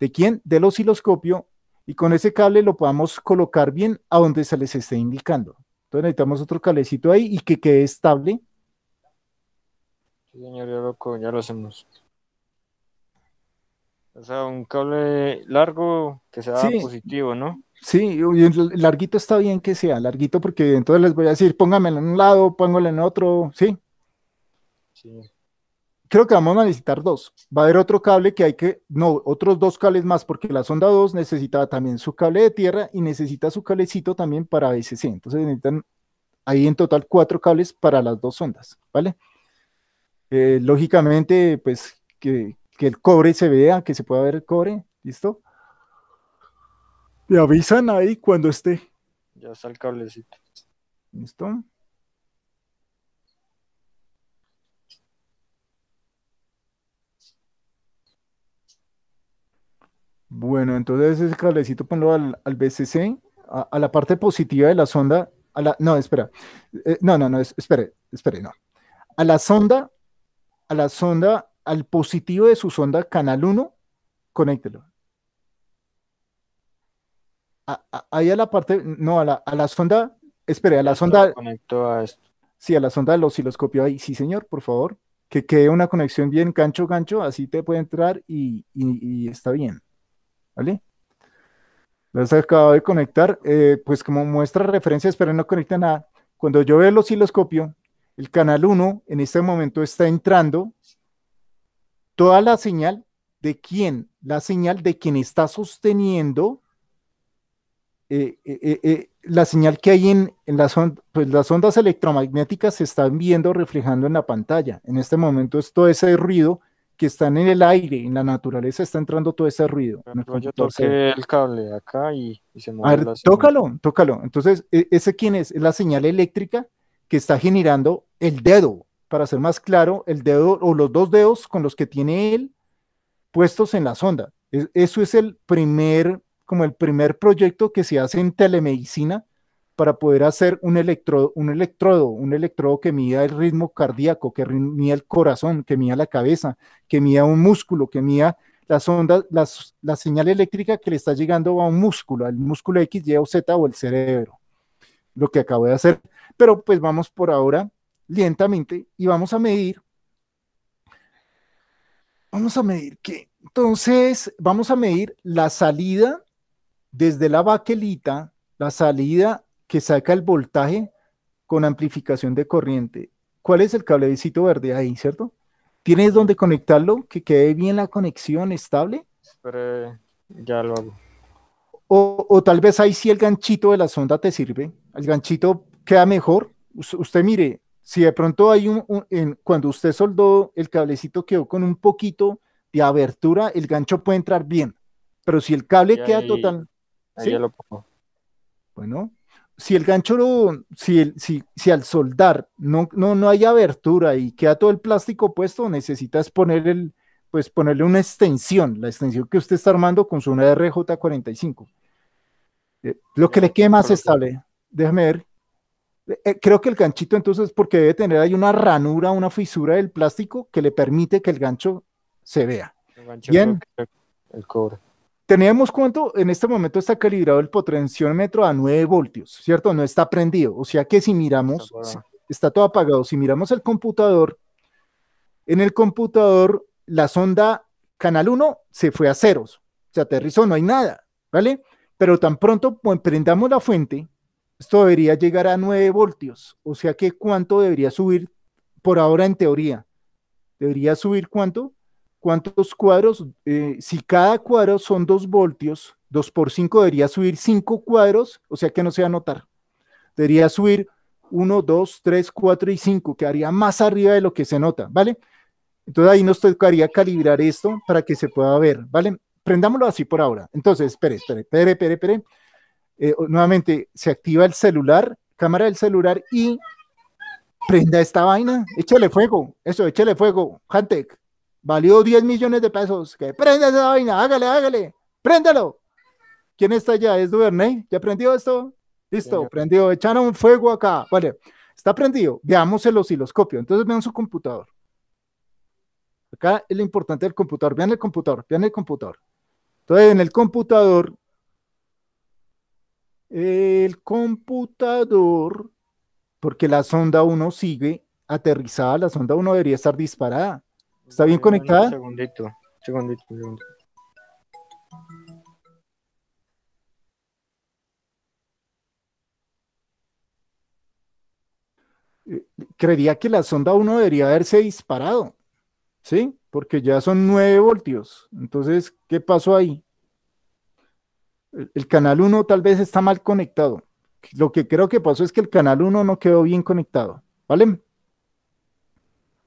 ¿de quién? Del osciloscopio y con ese cable lo podamos colocar bien a donde se les esté indicando. Entonces necesitamos otro calecito ahí y que quede estable. Sí, señor, ya ya lo hacemos. O sea, un cable largo que sea positivo, ¿no? Sí, larguito está bien que sea, larguito, porque entonces les voy a decir, póngamelo en un lado, póngalo en otro, sí. Sí creo que vamos a necesitar dos. Va a haber otro cable que hay que, no, otros dos cables más, porque la sonda 2 necesita también su cable de tierra y necesita su cablecito también para SC. Entonces necesitan ahí en total cuatro cables para las dos sondas, ¿vale? Eh, lógicamente, pues que, que, el cobre se vea, que se pueda ver el cobre, ¿listo? Me avisan ahí cuando esté. Ya está el cablecito. ¿Listo? Bueno, entonces, ese cablecito ponlo al, al BCC, a, la parte positiva de la sonda, a la, no, espera, eh, no, no, no, espere, espere, no. A la sonda, a la sonda, al positivo de su sonda, canal 1, conéctelo. ahí a la parte, no, a la, a la sonda, espere, a la sonda. conecto a esto. Sí, a la sonda del osciloscopio ahí, sí, señor, por favor. Que quede una conexión bien gancho, gancho, así te puede entrar y está bien. ¿Vale? Las acabo de conectar, eh, pues como muestra referencias, pero no conecta nada. Cuando yo veo el osciloscopio, el canal 1 en este momento está entrando toda la señal de quién, la señal de quien está sosteniendo eh, eh, la señal que hay en, pues, las ondas electromagnéticas se están viendo reflejando en la pantalla. En este momento es todo ese ruido que están en el aire, en la naturaleza, está entrando todo ese ruido. yo toqué el cable acá y, se mueve. tócalo, tócalo. Entonces, e, ¿ese quién es? Es la señal eléctrica que está generando el dedo, para ser más claro, el dedo o los dos dedos con los que tiene él puestos en la sonda. eso es el primer, como el primer proyecto que se hace en telemedicina para poder hacer un, electrodo, un electrodo, un electrodo que mida el ritmo cardíaco, que mida el corazón, que mida la cabeza, que mida un músculo, que mida las ondas, las, la señal eléctrica que le está llegando a un músculo, al músculo X, Y o Z o el cerebro. Lo que acabo de hacer. Pero pues vamos por ahora lentamente y vamos a medir. Vamos a medir que entonces vamos a medir la salida desde la baquelita, la salida que saca el voltaje con amplificación de corriente. ¿Cuál es el cablecito verde ahí, cierto? ¿Tienes dónde conectarlo? Que quede bien la conexión estable. Espera, ya lo hago. O, tal vez ahí sí el ganchito de la sonda te sirve. El ganchito queda mejor. usted mire, si de pronto hay un, cuando usted soldó el cablecito quedó con un poquito de abertura, el gancho puede entrar bien. Pero si el cable queda total. Ahí ya lo pongo. Bueno, si el gancho lo, si, al soldar no, no, no hay abertura y queda todo el plástico puesto, necesitas poner el, pues ponerle una extensión, la extensión que usted está armando con su RJ45. Eh, lo que le quede más estable, déjame ver. Eh, eh, creo que el ganchito entonces, porque debe tener ahí una ranura, una fisura del plástico que le permite que el gancho se vea. El gancho Bien. El cobre. ¿Teníamos cuánto, en este momento está calibrado el potenciómetro a 9 voltios, ¿cierto? No está prendido. O sea que si miramos, está, todo apagado. Si miramos el computador, en el computador la sonda canal 1 se fue a ceros, se aterrizó, no hay nada, ¿vale? Pero tan pronto prendamos la fuente, esto debería llegar a 9 voltios. O sea que cuánto debería subir por ahora en teoría. ¿Debería subir cuánto? ¿Cuántos cuadros? Eh, si cada cuadro son dos voltios, 2 por 5 debería subir cinco cuadros, o sea que no se va a notar. Debería subir 1, 2, 3, 4 y 5, quedaría más arriba de lo que se nota, ¿vale? Entonces ahí nos tocaría calibrar esto para que se pueda ver, ¿vale? Prendámoslo así por ahora. Entonces, espere, espere, espere, espere, espere. Eh, nuevamente se activa el celular, cámara del celular y prenda esta vaina. Échale fuego, eso, échale fuego, Hantec. Valió 10 millones de pesos. Que prenda esa vaina, hágale, hágale, préndalo. ¿Quién está allá? ¿Es Duvernay? ¿Ya prendió esto? Listo, prendió. Echaron un fuego acá. Vale, está prendido. Veamos el osciloscopio. Entonces vean su computador. Acá es lo importante del computador. Vean el computador, vean el computador. Entonces en el computador, el computador, porque la sonda 1 sigue aterrizada, la sonda 1 debería estar disparada. ¿Está bien conectada? Un segundito, segundito, segundito. Eh, Creía que la sonda 1 debería haberse disparado, ¿sí? Porque ya son 9 voltios. Entonces, ¿qué pasó ahí? El, canal 1 tal vez está mal conectado. Lo que creo que pasó es que el canal 1 no quedó bien conectado, ¿vale?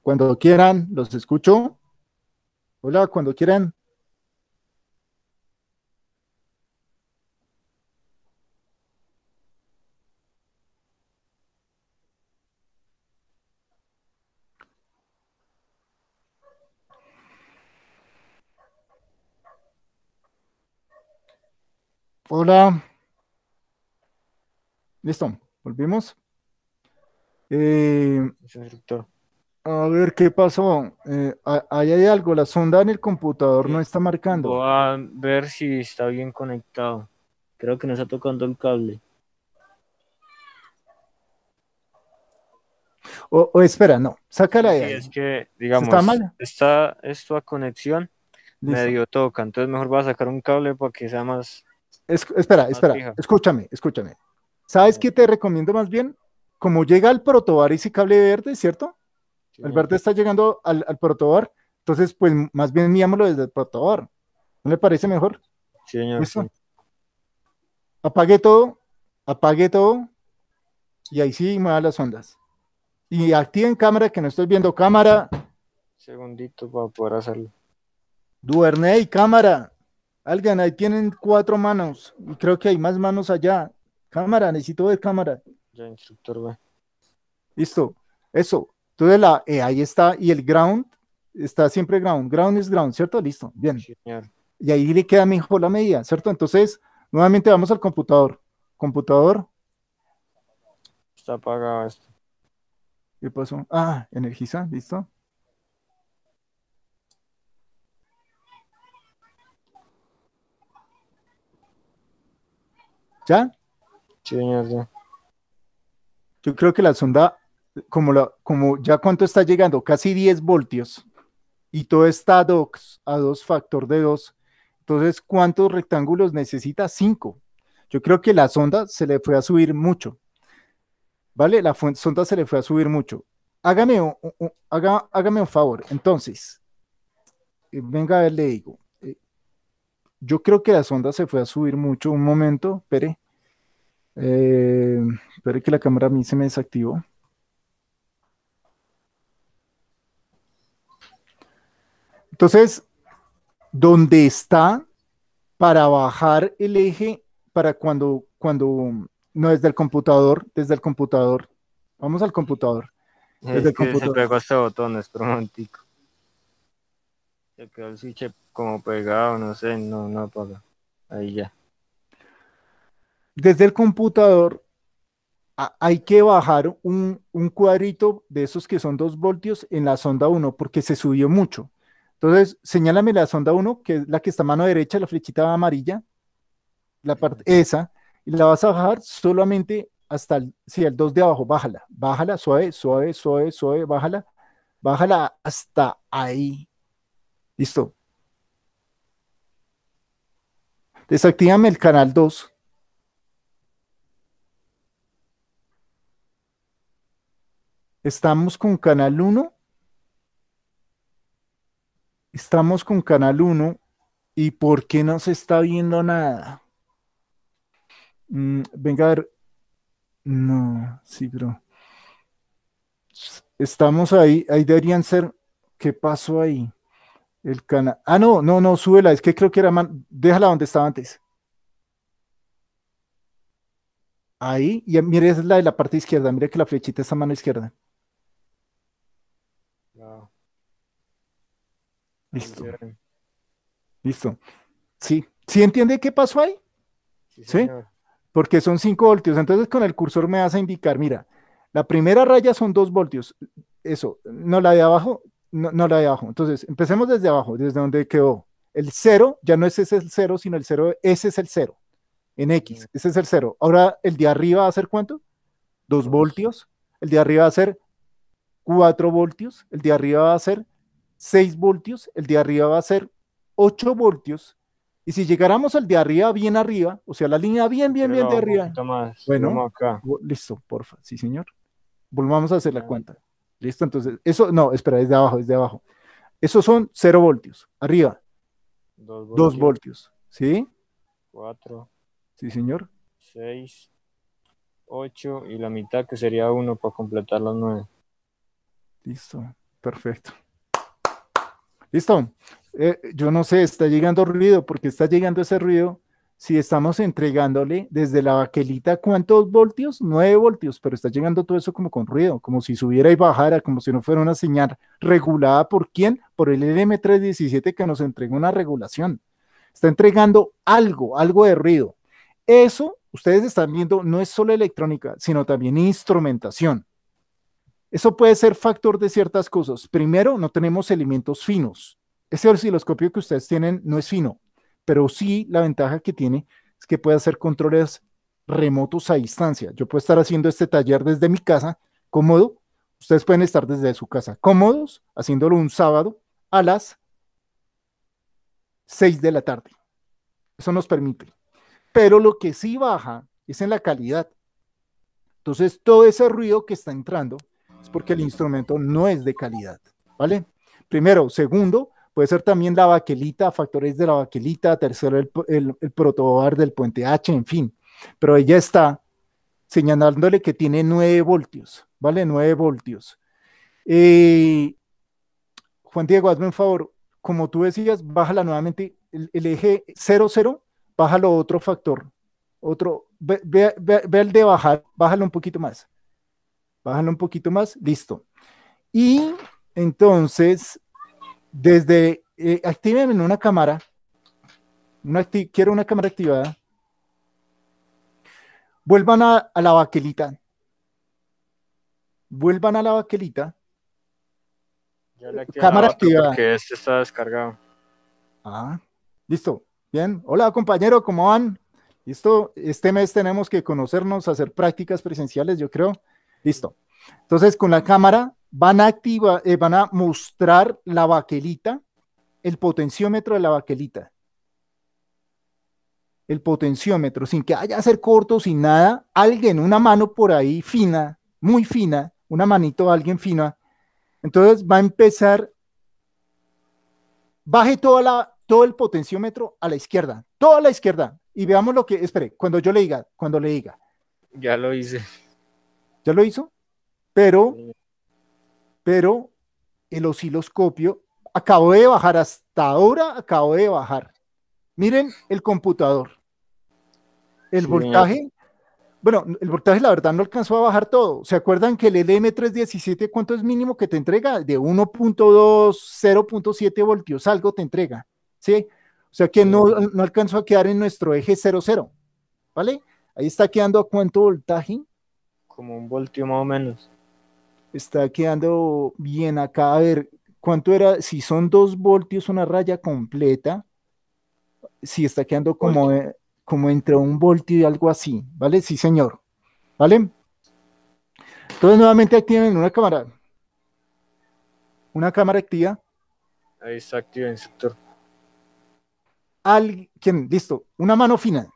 Cuando quieran, los escucho. Hola, cuando quieran. Hola. Listo, volvimos. Eh, a ver, ¿qué pasó? Eh, ahí hay algo, la sonda en el computador no está marcando. Voy a ver si está bien conectado. Creo que nos está tocando el cable. O, espera, no, sácala sí, es que, digamos, está, mal? está esta conexión medio toca, entonces mejor va a sacar un cable para que sea más... espera, espera, escúchame, escúchame. ¿Sabes qué te recomiendo más bien? Como llega el protobar ese cable verde, ¿cierto? Alberto está llegando al, al entonces pues más bien miámoslo desde el protobar. ¿No le parece mejor? Sí, señor. Apague todo, apague todo y ahí sí mueva las ondas. Y activen cámara, que no estoy viendo cámara. Segundito para poder hacerlo. Duerney, cámara. Alguien, ahí tienen cuatro manos. Y creo que hay más manos allá. Cámara, necesito ver cámara. Ya, instructor, va. Listo. Eso. Entonces la eh, ahí está y el ground está siempre ground. Ground es ground, ¿cierto? Listo, bien. Y ahí le queda mejor la medida, ¿cierto? Entonces, nuevamente vamos al computador. Computador. Está apagado esto. ¿Qué pasó? Ah, energiza, listo. ¿Ya? Sí, señor, Yo creo que la sonda como, la, como ya cuánto está llegando, casi 10 voltios, y todo está a 2, factor de 2, entonces, ¿cuántos rectángulos necesita? 5. Yo creo que la sonda se le fue a subir mucho. ¿Vale? La sonda se le fue a subir mucho. Hágame un, hágame un favor. Entonces, eh, venga a ver, le digo. Eh, yo creo que la sonda se fue a subir mucho. Un momento, espere. Eh, espere que la cámara a mí se me desactivó. Entonces, ¿dónde está para bajar el eje para cuando, cuando, no desde el computador, desde el computador. Vamos al computador. Desde el computador. Se pegó este botón, es romántico. Se quedó el switch como pegado, no sé, no, no apaga. Ahí ya. Desde el computador hay que bajar un, cuadrito de esos que son dos voltios en la sonda 1 porque se subió mucho. Entonces, señálame la sonda 1, que es la que está a mano derecha, la flechita amarilla, la parte esa, y la vas a bajar solamente hasta el, sí, el 2 de abajo, bájala, bájala, suave, suave, suave, suave, bájala, bájala hasta ahí. Listo. Desactivame el canal 2. Estamos con canal 1 Estamos con Canal 1 y ¿por qué no se está viendo nada? Mm, venga a ver. No, sí, bro. Estamos ahí, ahí deberían ser. ¿Qué pasó ahí? El canal. Ah, no, no, no, súbela, es que creo que era. Déjala donde estaba antes. Ahí, y mire, esa es la de la parte izquierda. Mire que la flechita está a mano izquierda. Listo. Listo. Sí. ¿Sí entiende qué pasó ahí? Sí. Porque son 5 voltios. Entonces con el cursor me vas a indicar, mira, la primera raya son 2 voltios. Eso, no la de abajo, no, la de abajo. Entonces, empecemos desde abajo, desde donde quedó. El 0, ya no es el 0, sino el 0, ese es el 0, en X, ese es el 0. Ahora, el de arriba va a ser cuánto? 2 voltios. El de arriba va a ser 4 voltios. El de arriba va a ser 6 voltios, el de arriba va a ser 8 voltios. Y si llegáramos al de arriba, bien arriba, o sea, la línea bien, bien, bien de arriba. bueno, acá. Oh, listo, porfa, sí, señor. Volvamos a hacer la ah. cuenta. Listo, entonces, eso, no, espera, es de abajo, es de abajo. Esos son 0 voltios. Arriba, 2 voltios. 2 voltios. ¿Sí? 4. Sí, señor. 6, 8 y la mitad que sería 1 para completar las 9. Listo, perfecto. Listo. Eh, yo no sé, está llegando ruido, porque está llegando ese ruido si estamos entregándole desde la baquelita cuántos voltios, nueve voltios, pero está llegando todo eso como con ruido, como si subiera y bajara, como si no fuera una señal regulada por quién, por el LM317 que nos entrega una regulación. Está entregando algo, algo de ruido. Eso, ustedes están viendo, no es solo electrónica, sino también instrumentación. Eso puede ser factor de ciertas cosas. Primero, no tenemos elementos finos. Ese osciloscopio que ustedes tienen no es fino, pero sí la ventaja que tiene es que puede hacer controles remotos a distancia. Yo puedo estar haciendo este taller desde mi casa, cómodo. Ustedes pueden estar desde su casa, cómodos, haciéndolo un sábado a las 6 de la tarde. Eso nos permite. Pero lo que sí baja es en la calidad. Entonces, todo ese ruido que está entrando porque el instrumento no es de calidad, ¿vale? Primero, segundo, puede ser también la baquelita, factores de la baquelita, tercero, el, protobar del puente H, en fin. Pero ella está señalándole que tiene 9 voltios, ¿vale? 9 voltios. Eh, Juan Diego, hazme un favor, como tú decías, bájala nuevamente, el, eje 00, bájalo otro factor, otro, ve, ve, el de bajar, bájalo un poquito más bájalo un poquito más, listo. Y entonces, desde, eh, activen en una cámara, quiero una cámara activada, vuelvan a, la baquelita, vuelvan a la baquelita, cámara activada. Porque este está descargado. Ah, listo, bien. Hola compañero, ¿cómo van? Listo, este mes tenemos que conocernos, hacer prácticas presenciales, yo creo. Listo. Entonces, con la cámara van a, activar, eh, van a mostrar la baquelita, el potenciómetro de la baquelita. El potenciómetro, sin que haya ser corto, sin nada. Alguien, una mano por ahí fina, muy fina, una manito alguien fina. Entonces va a empezar, baje todo el potenciómetro a la izquierda, toda la izquierda. Y veamos lo que, espere, cuando yo le diga, cuando le diga. Ya lo hice. Ya lo hizo, pero, pero el osciloscopio acabó de bajar hasta ahora, acabó de bajar. Miren el computador. El voltaje, bueno, el voltaje la verdad no alcanzó a bajar todo. ¿Se acuerdan que el LM317 cuánto es mínimo que te entrega? De 1.2, 0.7 voltios, algo te entrega. ¿Sí? O sea que no, no alcanzó a quedar en nuestro eje 00. ¿Vale? Ahí está quedando a cuánto voltaje como un voltio más o menos. Está quedando bien acá. A ver, ¿cuánto era? Si son dos voltios, una raya completa, si está quedando como, eh, como entre un voltio y algo así, ¿vale? Sí, señor. ¿Vale? Entonces, nuevamente activen una cámara. Una cámara activa. Ahí está activa, instructor. Alguien, listo, una mano fina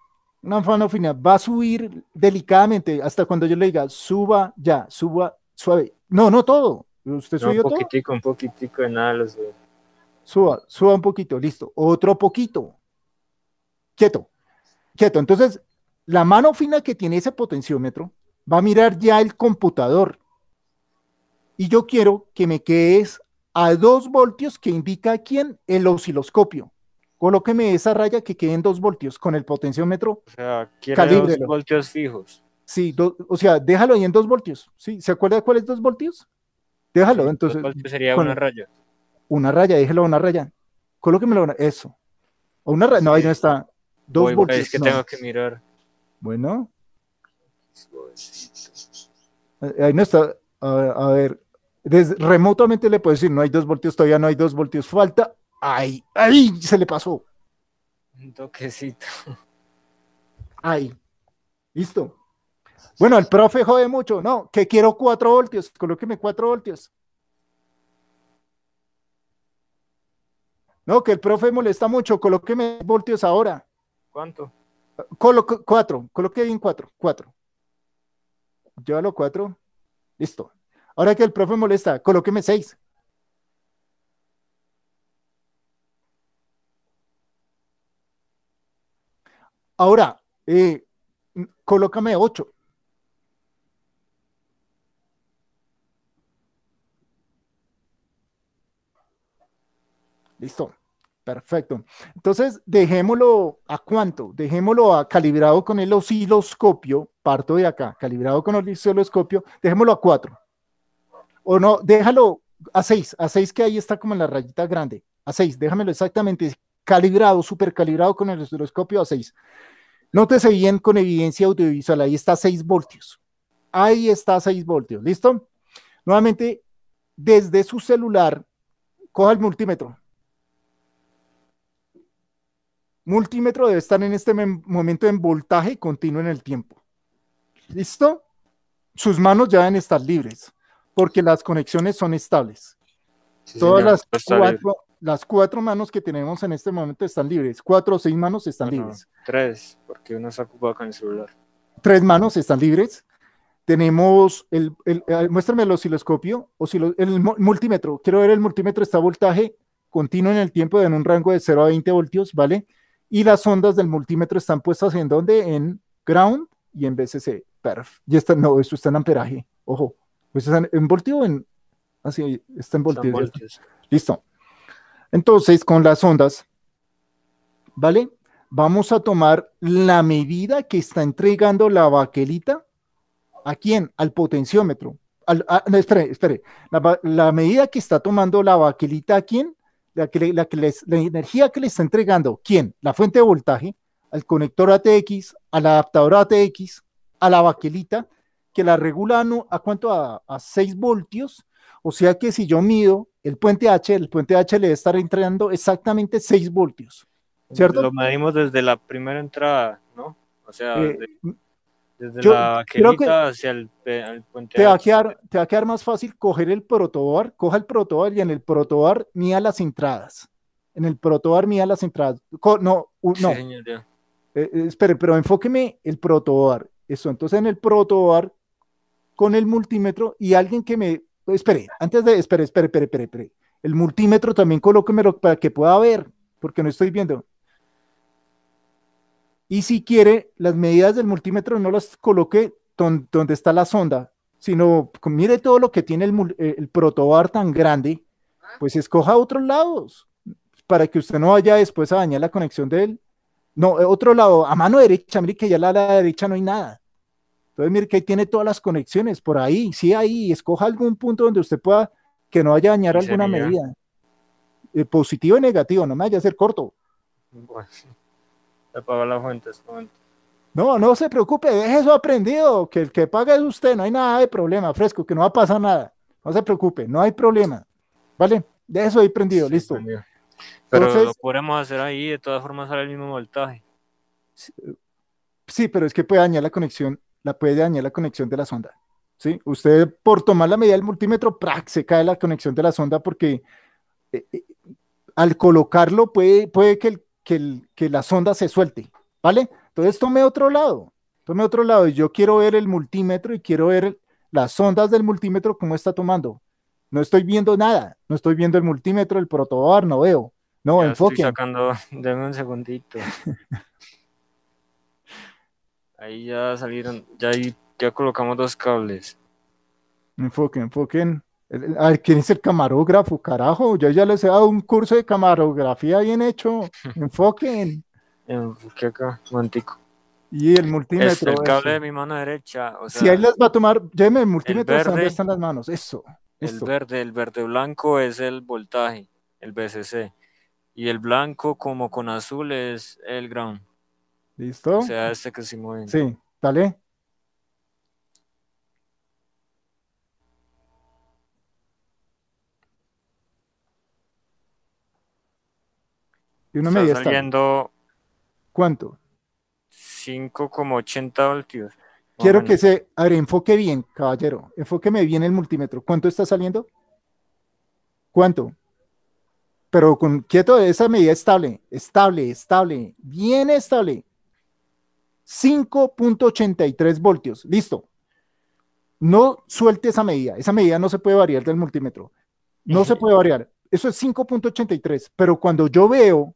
una mano fina va a subir delicadamente hasta cuando yo le diga, suba ya, suba suave. No, no todo. Usted un poquitico, un poquitico de nada Suba, suba un poquito, listo. Otro poquito. Quieto, quieto. Entonces, la mano fina que tiene ese potenciómetro va a mirar ya el computador. Y yo quiero que me quedes a dos voltios que indica quién el osciloscopio colóqueme esa raya que quede en 2 voltios con el potenciómetro. O sea, quiere 2 voltios fijos. Sí, o sea, déjalo ahí en dos voltios. ¿sí? ¿Se acuerda de cuál es 2 voltios? Déjalo, entonces. sería una raya. Una raya, déjelo a una raya. Colóquemelo, eso. O una raya, no, ahí no está. dos voltios. Es que tengo que mirar. Bueno. Ahí no está. A, ver, remotamente le puedo decir, no hay dos voltios, todavía no hay dos voltios. Falta Ay, ay, se le pasó. Un toquecito. Ay, listo. Bueno, el profe jode mucho. No, que quiero cuatro voltios. Colóqueme cuatro voltios. No, que el profe molesta mucho. Colóqueme voltios ahora. ¿Cuánto? Colo cuatro. Coloque bien cuatro. Cuatro. Llévalo cuatro. Listo. Ahora que el profe molesta, coloqueme seis. Ahora, eh, colócame 8. Listo. Perfecto. Entonces, dejémoslo a cuánto? Dejémoslo a calibrado con el osciloscopio, parto de acá, calibrado con el osciloscopio, dejémoslo a 4. O no, déjalo a 6, a 6 que ahí está como en la rayita grande, a 6, déjamelo exactamente calibrado, supercalibrado con el osciloscopio a 6. Nótese bien con evidencia audiovisual, ahí está 6 voltios. Ahí está 6 voltios, ¿listo? Nuevamente, desde su celular, coja el multímetro. Multímetro debe estar en este momento en voltaje continuo en el tiempo. ¿Listo? Sus manos ya deben estar libres porque las conexiones son estables. Todas las cuatro, las cuatro manos que tenemos en este momento están libres. Cuatro o seis manos están libres. Tres, porque uno está ocupado con el celular. Tres manos están libres. Tenemos el, el, muéstrame el osciloscopio, si el multímetro. Quiero ver el multímetro, está voltaje continuo en el tiempo en un rango de 0 a 20 voltios, ¿vale? Y las ondas del multímetro están puestas en donde? En ground y en VCC. Perf. Y está, no, esto está en amperaje. Ojo. Pues ah, está en, en voltio en. Así, está en voltio. Listo. Entonces, con las ondas, ¿vale? Vamos a tomar la medida que está entregando la baquelita. ¿A quién? Al potenciómetro. Al, espere, espere. La, medida que está tomando la baquelita, ¿a quién? La, la, energía que le está entregando, ¿quién? La fuente de voltaje, al conector ATX, al adaptador ATX, a la baquelita, que la regula a, cuánto? A, a 6 voltios o sea que si yo mido el puente H, el puente H le debe estar entrando exactamente 6 voltios. ¿Cierto? Lo medimos desde la primera entrada, ¿no? O sea, eh, desde, la creo hacia el, puente H. te va a quedar más fácil coger el protobar, coja el protobar y en el protobar mía las entradas. En el protobar mía las entradas. no, no. Eh, eh, espere, pero enfóqueme el protobar. Eso, entonces en el protobar con el multímetro y alguien que me espere, antes de, espere, espere, espere, espere, El multímetro también colóquemelo para que pueda ver, porque no estoy viendo. Y si quiere, las medidas del multímetro no las coloque donde está la sonda, sino mire todo lo que tiene el, eh, el protobar tan grande, pues escoja otros lados, para que usted no vaya después a dañar la conexión de él. No, eh, otro lado, a mano derecha, mire que ya a la derecha no hay nada. Entonces, mire que ahí tiene todas las conexiones, por ahí, sí, ahí, escoja algún punto donde usted pueda, que no vaya a dañar alguna medida. Eh, positivo y negativo, no me vaya a hacer corto. No, no se preocupe, deje eso aprendido, que el que paga es usted, no hay nada de problema, fresco, que no va a pasar nada. No se preocupe, no hay problema. ¿Vale? de eso ahí prendido, listo. Pero lo podemos hacer ahí, de todas formas sale el mismo voltaje. Sí, pero es que puede dañar la conexión la puede dañar la conexión de la sonda. ¿sí? Usted por tomar la medida del multímetro, se cae la conexión de la sonda porque eh, eh, al colocarlo puede, puede que, el, que, el, que, la sonda se suelte, ¿vale? Entonces tome otro lado, tome otro lado. y Yo quiero ver el multímetro y quiero ver las ondas del multímetro cómo está tomando. No estoy viendo nada, no estoy viendo el multímetro, el protobar, no veo. No, enfoque. Estoy sacando, <laughs> dame un segundito. Ahí ya salieron, ya, ahí ya colocamos dos cables. Enfoquen, enfoquen. A ¿quién es el camarógrafo, carajo? Yo ya les he dado un curso de camarografía bien hecho. <laughs> Enfoquen. Enfoque acá, mantico. Y el multímetro. Es este, el cable de mi mano derecha. si ahí las va a tomar, lléveme el multímetro, el están las manos? Eso. El verde, el verde blanco es el voltaje, el VCC. Y el blanco, como con azul, es el ground. ¿Listo? O sea, este que se Sí, dale. Y una Está saliendo... ¿Cuánto? 5,80 voltios. Quiero que se... A ver, enfoque bien, caballero. Enfóqueme bien el multímetro. ¿Cuánto está saliendo? ¿Cuánto? Pero con quieto, esa medida estable, estable, estable, bien estable. 5.83 voltios. Listo. No suelte esa medida. Esa medida no se puede variar del multímetro. No se puede variar. Eso es 5.83. Pero cuando yo veo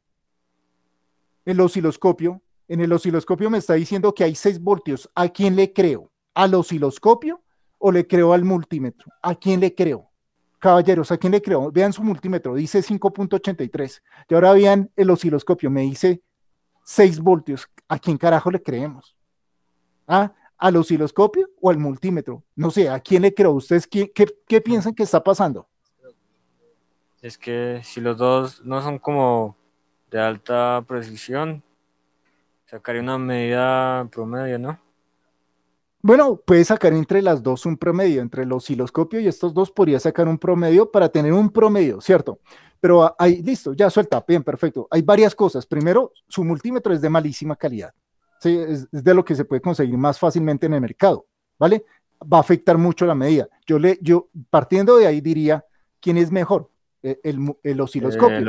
el osciloscopio, en el osciloscopio me está diciendo que hay 6 voltios. ¿A quién le creo? ¿Al osciloscopio o le creo al multímetro? ¿A quién le creo? Caballeros, ¿a quién le creo? Vean su multímetro, dice 5.83. Y ahora vean el osciloscopio, me dice 6 voltios. ¿A quién carajo le creemos? ¿A ¿Ah? ¿Al osciloscopio o al multímetro? No sé, ¿a quién le creo? ¿Ustedes qué, qué piensan que está pasando? Es que si los dos no son como de alta precisión, sacaría una medida promedio, ¿no? Bueno, puede sacar entre las dos un promedio, entre el osciloscopio y estos dos podría sacar un promedio para tener un promedio, ¿cierto? Pero ahí, listo, ya suelta, bien, perfecto. Hay varias cosas. Primero, su multímetro es de malísima calidad. Es, es, de lo que se puede conseguir más fácilmente en el mercado, ¿vale? Va a afectar mucho la medida. Yo, le, yo partiendo de ahí diría, ¿quién es mejor? Eh, el, osciloscopio.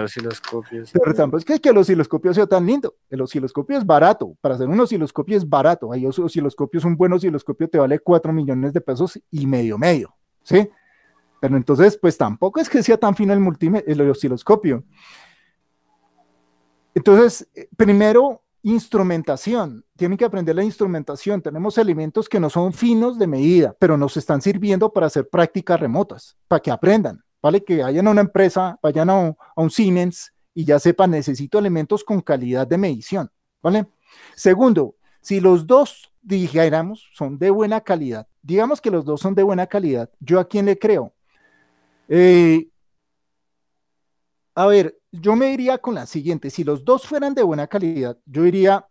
Pero tampoco es que, el osciloscopio sea tan lindo. El osciloscopio es barato. Para hacer un osciloscopio es barato. Hay osciloscopios, un buen osciloscopio te vale 4 millones de pesos y medio, medio. ¿Sí? Pero entonces, pues tampoco es que sea tan fino el, el osciloscopio. Entonces, eh, primero, instrumentación. Tienen que aprender la instrumentación. Tenemos elementos que no son finos de medida, pero nos están sirviendo para hacer prácticas remotas, para que aprendan. ¿vale? Que vayan a una empresa, vayan a un, a Siemens y ya sepan, necesito elementos con calidad de medición, ¿vale? Segundo, si los dos dijéramos son de buena calidad, digamos que los dos son de buena calidad, ¿yo a quién le creo? Eh, a ver, yo me iría con la siguiente, si los dos fueran de buena calidad, yo iría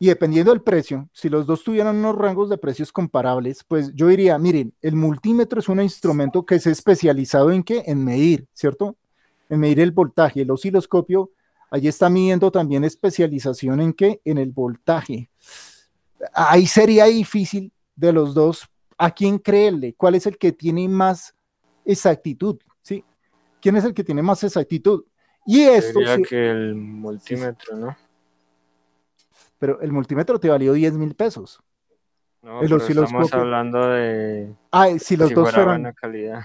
y dependiendo del precio, si los dos tuvieran unos rangos de precios comparables, pues yo diría, miren, el multímetro es un instrumento que es especializado en qué? En medir, ¿cierto? En medir el voltaje. El osciloscopio, ahí está midiendo también especialización en qué? En el voltaje. Ahí sería difícil de los dos, ¿a quién creerle? ¿Cuál es el que tiene más exactitud? ¿Sí? ¿Quién es el que tiene más exactitud? Y esto... Sería que el multímetro, ¿no? pero el multímetro te valió 10 mil pesos. No, el pero estamos hablando de. Ah, eh, si los dos fuera Buena calidad.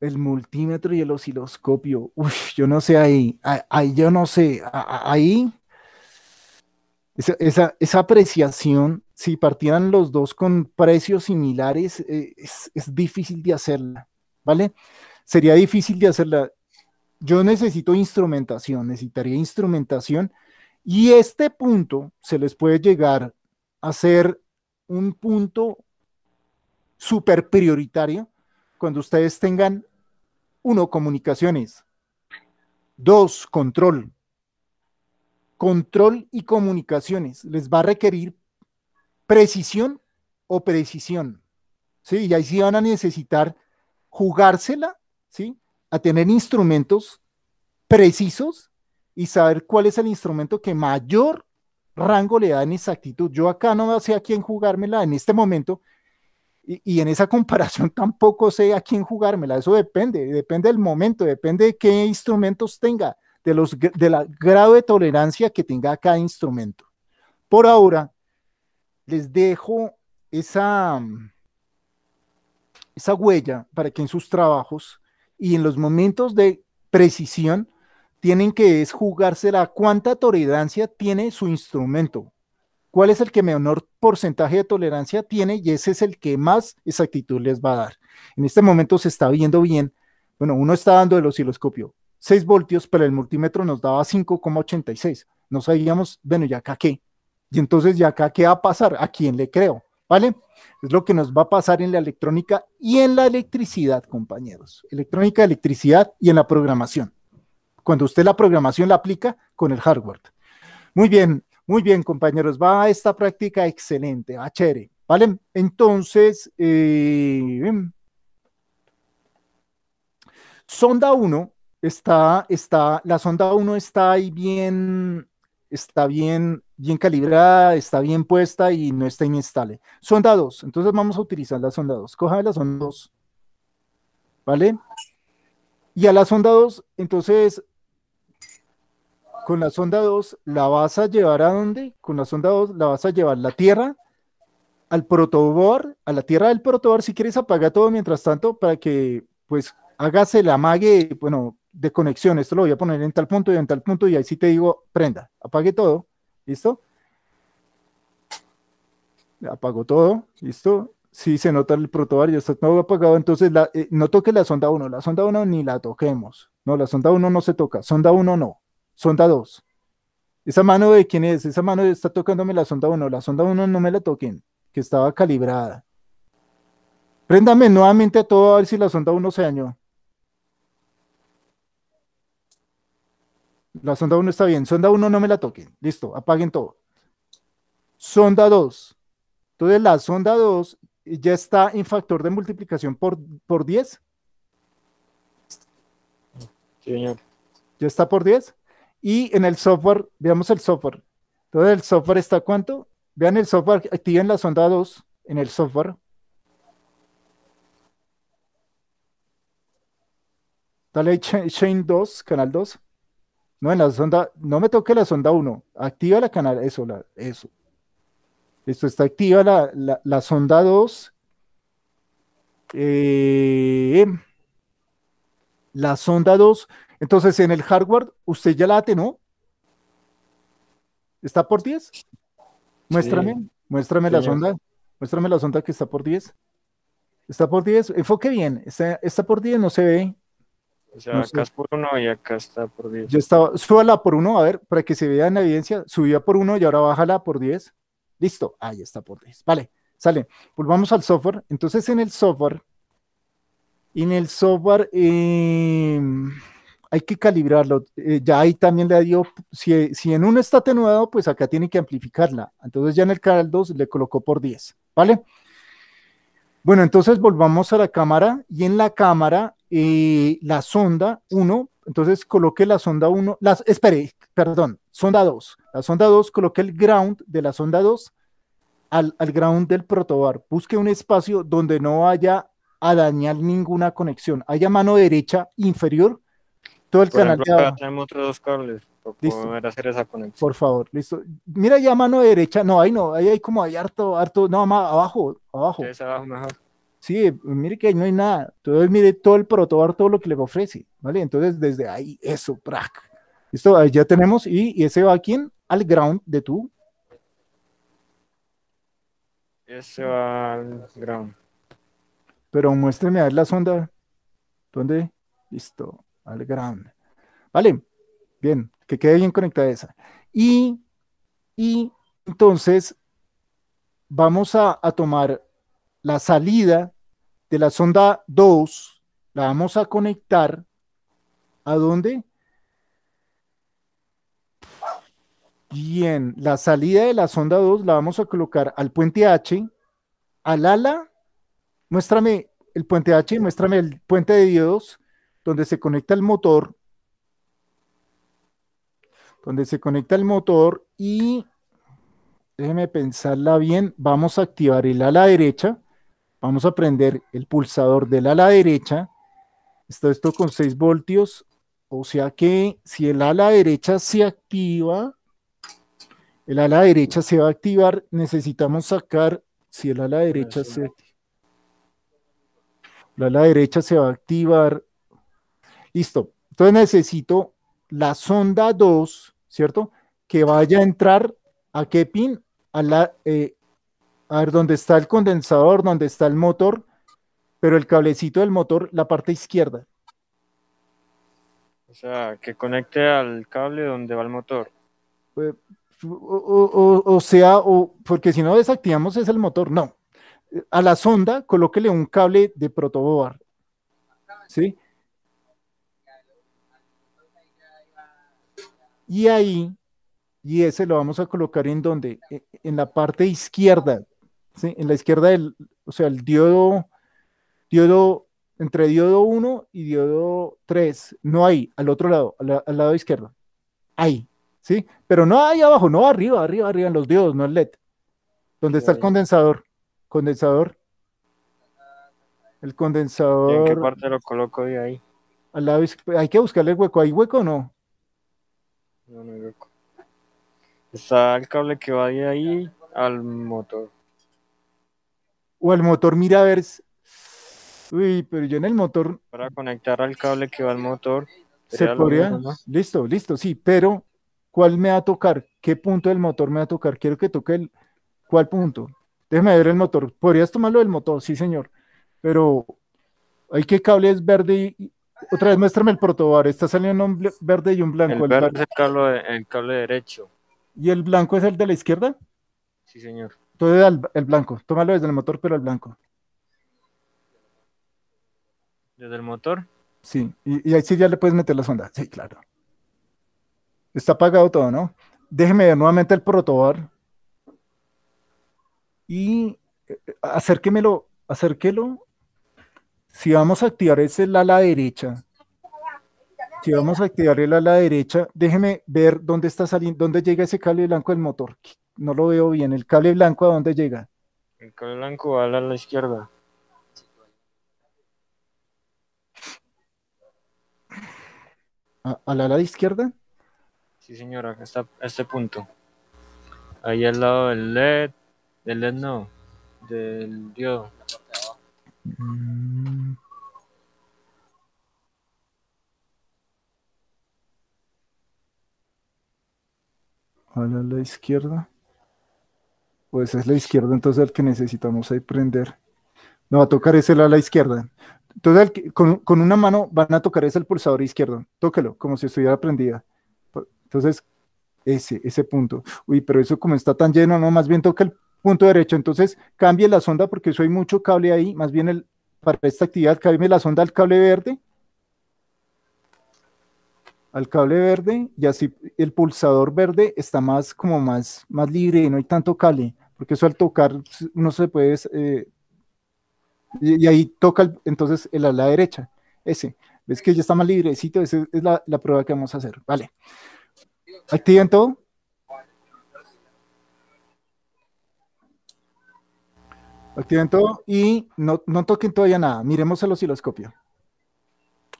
El multímetro y el osciloscopio. Uf, yo no sé ahí. Ahí yo no sé. Ahí. Esa, apreciación, si partieran los dos con precios similares, eh, es, es difícil de hacerla. ¿Vale? Sería difícil de hacerla. Yo necesito instrumentación, necesitaría instrumentación y este punto se les puede llegar a ser un punto super prioritario cuando ustedes tengan, uno, comunicaciones, dos, control. Control y comunicaciones les va a requerir precisión o precisión. ¿sí? Y ahí sí van a necesitar jugársela, ¿sí? A tener instrumentos precisos y saber cuál es el instrumento que mayor rango le da en exactitud. Yo acá no sé a quién jugármela en este momento y, en esa <laughs> comparación tampoco sé a quién jugármela. Eso depende, depende del momento, depende de qué instrumentos tenga, de los la grado de tolerancia que tenga cada instrumento. Por ahora les dejo esa esa huella para que en sus trabajos y en los momentos de precisión tienen que es jugársela cuánta tolerancia tiene su instrumento, cuál es el que menor porcentaje de tolerancia tiene y ese es el que más exactitud les va a dar. En este momento se está viendo bien, bueno, uno está dando el osciloscopio, 6 voltios, pero el multímetro nos daba 5,86. No sabíamos, bueno, ya acá qué? Y entonces, ¿ya acá qué va a pasar? ¿A quién le creo? ¿Vale? Es lo que nos va a pasar en la electrónica y en la electricidad, compañeros. Electrónica, electricidad y en la programación cuando usted la programación la aplica con el hardware. Muy bien, muy bien, compañeros. Va esta práctica excelente, HR, ¿Vale? Entonces, eh, sonda 1 está, está, la sonda 1 está ahí bien, está bien, bien calibrada, está bien puesta y no está inestable. Sonda 2, entonces vamos a utilizar la sonda 2. Coja la sonda 2. ¿Vale? Y a la sonda 2, entonces con la sonda 2 la vas a llevar a dónde? Con la sonda 2 la vas a llevar la Tierra al protoboard, a la Tierra del protoboard, si quieres apaga todo mientras tanto para que pues hagas el amague, bueno, de conexión, esto lo voy a poner en tal punto y en tal punto y ahí sí te digo, prenda, apague todo, ¿listo? Apago todo, ¿listo? Sí, se nota el protobar. ya está todo apagado, entonces eh, no toque la sonda 1, la sonda 1 ni la toquemos, no, la sonda 1 no se toca, sonda 1 no, sonda 2. ¿Esa mano de quién es? Esa mano está tocándome la sonda 1. La sonda 1 no me la toquen, que estaba calibrada. Préndame nuevamente a todo a ver si la sonda 1 se dañó. La sonda 1 está bien. Sonda 1 no me la toquen. Listo, apaguen todo. Sonda 2. Entonces la sonda 2 ya está en factor de multiplicación por, por 10. señor. ¿Ya está por 10? Y en el software, veamos el software. Entonces, el software está cuánto? Vean el software, activen la sonda 2 en el software. Dale Chain 2, canal 2. No, en la sonda, no me toque la sonda 1. Activa la canal, eso, eso. Esto está activa la, la, sonda 2. la sonda 2 entonces, en el hardware, usted ya la atenuó. ¿Está por 10? Muéstrame, muéstrame la sonda. Muéstrame la sonda que está por 10. Está por 10. Enfoque bien. Está, por 10, no se ve. O sea, acá es por 1 y acá está por 10. Yo estaba. Súbala por 1, a ver, para que se vea en la evidencia. Subía por 1 y ahora bájala por 10. Listo. Ahí está por 10. Vale, sale. Volvamos al software. Entonces, en el software. En el software. Em, hay que calibrarlo. Eh, ya ahí también le dio, si, si en uno está atenuado, pues acá tiene que amplificarla. Entonces ya en el canal 2 le colocó por 10, ¿vale? Bueno, entonces volvamos a la cámara y en la cámara eh, la sonda 1, entonces coloque la sonda 1, las, espere, perdón, sonda 2. La sonda 2 coloque el ground de la sonda 2 al, al ground del protobar. Busque un espacio donde no haya a dañar ninguna conexión. Haya mano derecha inferior todo el canal Tenemos otros dos cables Por favor, listo. Mira ya mano derecha. No, ahí no. Ahí hay como hay harto, harto. No, más abajo, abajo. Sí, mire que ahí no hay nada. Entonces mire todo el protobar, todo lo que le ofrece. ¿Vale? Entonces desde ahí, eso, prac. Listo, ahí ya tenemos. Y, ese va a quién? Al ground de tú Ese va al ground. Pero muéstrame a ver la sonda. ¿Dónde? Listo al ground, ¿Vale? Bien, que quede bien conectada esa. Y, y entonces vamos a, a tomar la salida de la sonda 2, la vamos a conectar a dónde? Bien, la salida de la sonda 2 la vamos a colocar al puente H, al ala, muéstrame el puente H, muéstrame el puente de diodos donde se conecta el motor, donde se conecta el motor y déjeme pensarla bien, vamos a activar el ala derecha, vamos a prender el pulsador del ala derecha, está esto con 6 voltios, o sea que si el ala derecha se activa, el ala derecha se va a activar, necesitamos sacar, si el ala derecha se... La ala derecha se va a activar, Listo. Entonces necesito la sonda 2, ¿cierto? Que vaya a entrar a qué pin? A la, eh, a ver, ¿dónde está el condensador? ¿Dónde está el motor? Pero el cablecito del motor, la parte izquierda. O sea, que conecte al cable donde va el motor. Pues, o, sea, o, porque si no desactivamos es el motor, no. A la sonda colóquele un cable de protoboard. ¿Sí? Y ahí, y ese lo vamos a colocar en donde, e, en la parte izquierda, en la izquierda del, o sea, el diodo, diodo, entre diodo 1 y diodo 3, no ahí, al otro lado, al, lado izquierdo, ahí, ¿sí? Pero no ahí abajo, no arriba, arriba, arriba en los diodos, no el LED. ¿Dónde está el condensador? Condensador. El condensador. ¿Y ¿En qué parte lo coloco de ahí? Al lado, hay que buscarle el hueco. ¿Hay hueco o no? Está el cable que va de ahí al motor. O al motor mira a ver. Uy, pero yo en el motor. Para conectar al cable que va al motor. Se podría. Listo, listo, sí, pero ¿cuál me va a tocar? ¿Qué punto del motor me va a tocar? Quiero que toque el. ¿Cuál punto? Déjame ver el motor. ¿Podrías tomarlo del motor? Sí, señor. Pero hay que es verde y, otra vez muéstrame el protobar. Está saliendo un verde y un blanco. El, verde es el cable, derecho. ¿Y el blanco es el de la izquierda? Sí, señor. Entonces el, blanco. Tómalo desde el motor, pero el blanco. ¿Desde el motor? Sí. Y, ahí sí ya le puedes meter la sonda. Sí, claro. Está apagado todo, ¿no? Déjeme nuevamente el protobar. Y eh, acérquemelo, acérquelo si vamos a activar ese el ala derecha, si vamos a activar el ala derecha, déjeme ver dónde está saliendo, dónde llega ese cable blanco del motor. No lo veo bien. ¿El cable blanco a dónde llega? El cable blanco va a la izquierda. ¿A, ¿Al ala izquierda? Sí, señora, está a este punto. Ahí al lado del LED, del LED no, del diodo. Mm. A la, izquierda. Pues es la izquierda, entonces el que necesitamos ahí prender. No, va a tocar es el la izquierda. Entonces, con, con, una mano van a tocar es el pulsador izquierdo. Tóquelo, como si estuviera prendida. Entonces, ese, ese punto. Uy, pero eso como está tan lleno, no, más bien toca el punto derecho. Entonces, cambie la sonda porque eso hay mucho cable ahí, más bien el, para esta actividad, cambie la sonda al cable verde, al cable verde, y así el pulsador verde está más como más, más libre, no hay tanto cable, porque eso al tocar pues, no se puede, eh, y, ahí toca entonces el a la derecha, ese. Ves que ya está más librecito, esa es la, prueba que vamos a hacer. Vale. Activen todo? Activen todo y no, toquen todavía nada. Miremos el osciloscopio.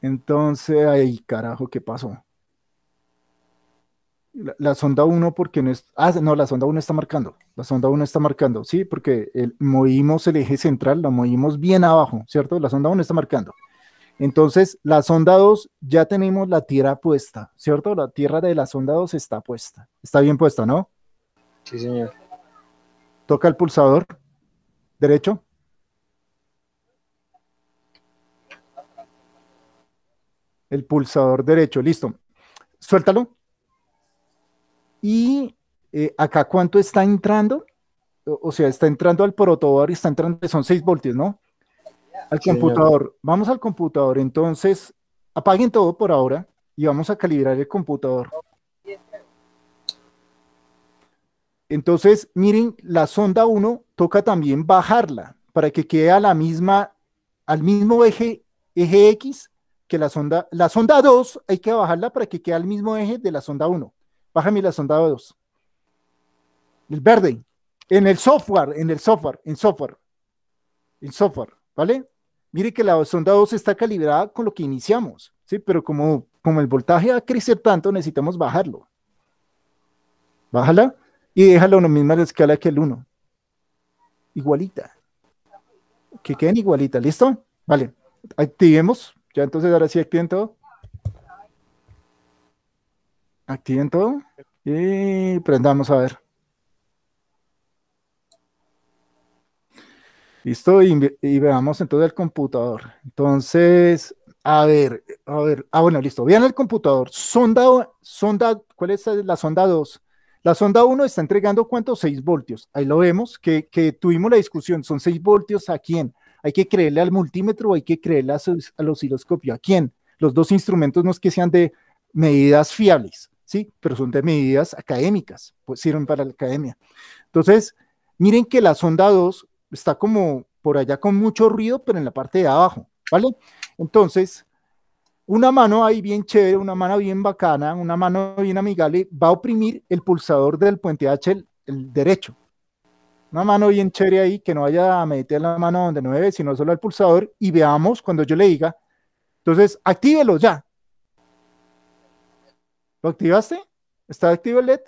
Entonces, ay, carajo, ¿qué pasó? La, sonda 1, porque no es. Ah, no, la sonda 1 está marcando. La sonda 1 está marcando, sí, porque el, movimos el eje central, lo movimos bien abajo, ¿cierto? La sonda 1 está marcando. Entonces, la sonda 2 ya tenemos la tierra puesta, ¿cierto? La tierra de la sonda 2 está puesta. Está bien puesta, ¿no? Sí, señor. Toca el pulsador derecho. El pulsador derecho, listo. Suéltalo. Y eh, acá cuánto está entrando. O, sea, está entrando al protobar y está entrando, son 6 voltios, ¿no? Al computador. Vamos al computador. Entonces, apaguen todo por ahora y vamos a calibrar el computador. Entonces, miren, la sonda 1 toca también bajarla para que quede la misma, al mismo eje, eje X que la sonda. La sonda 2 hay que bajarla para que quede al mismo eje de la sonda 1. Bájame la sonda 2. El verde. En el software, en el software, en software. En software, ¿vale? Mire que la sonda 2 está calibrada con lo que iniciamos, ¿sí? Pero como, como el voltaje va a crecer tanto, necesitamos bajarlo. Bájala y déjalo en la misma escala que el 1. Igualita. Que queden igualita, ¿listo? Vale, activemos. Ya entonces ahora sí activen todo. Activen todo y prendamos a ver. Listo, y, y, veamos entonces el computador. Entonces, a ver, a ver, ah, bueno, listo. Vean el computador. Sonda, sonda, ¿cuál es la sonda 2? La sonda 1 está entregando cuánto? 6 voltios. Ahí lo vemos, que, tuvimos la discusión, son 6 voltios a quién. Hay que creerle al multímetro, hay que creerle al osciloscopio, a quién. Los dos instrumentos no es que sean de medidas fiables, ¿sí? Pero son de medidas académicas, pues sirven para la academia. Entonces, miren que la sonda 2 está como por allá con mucho ruido, pero en la parte de abajo, ¿vale? Entonces, una mano ahí bien chévere, una mano bien bacana, una mano bien amigable, va a oprimir el pulsador del puente H, el, derecho. Una mano bien chévere ahí, que no vaya a meter la mano donde no sino solo al pulsador, y veamos cuando yo le diga. Entonces, actívelo ya. ¿Lo activaste? ¿Está activo el LED?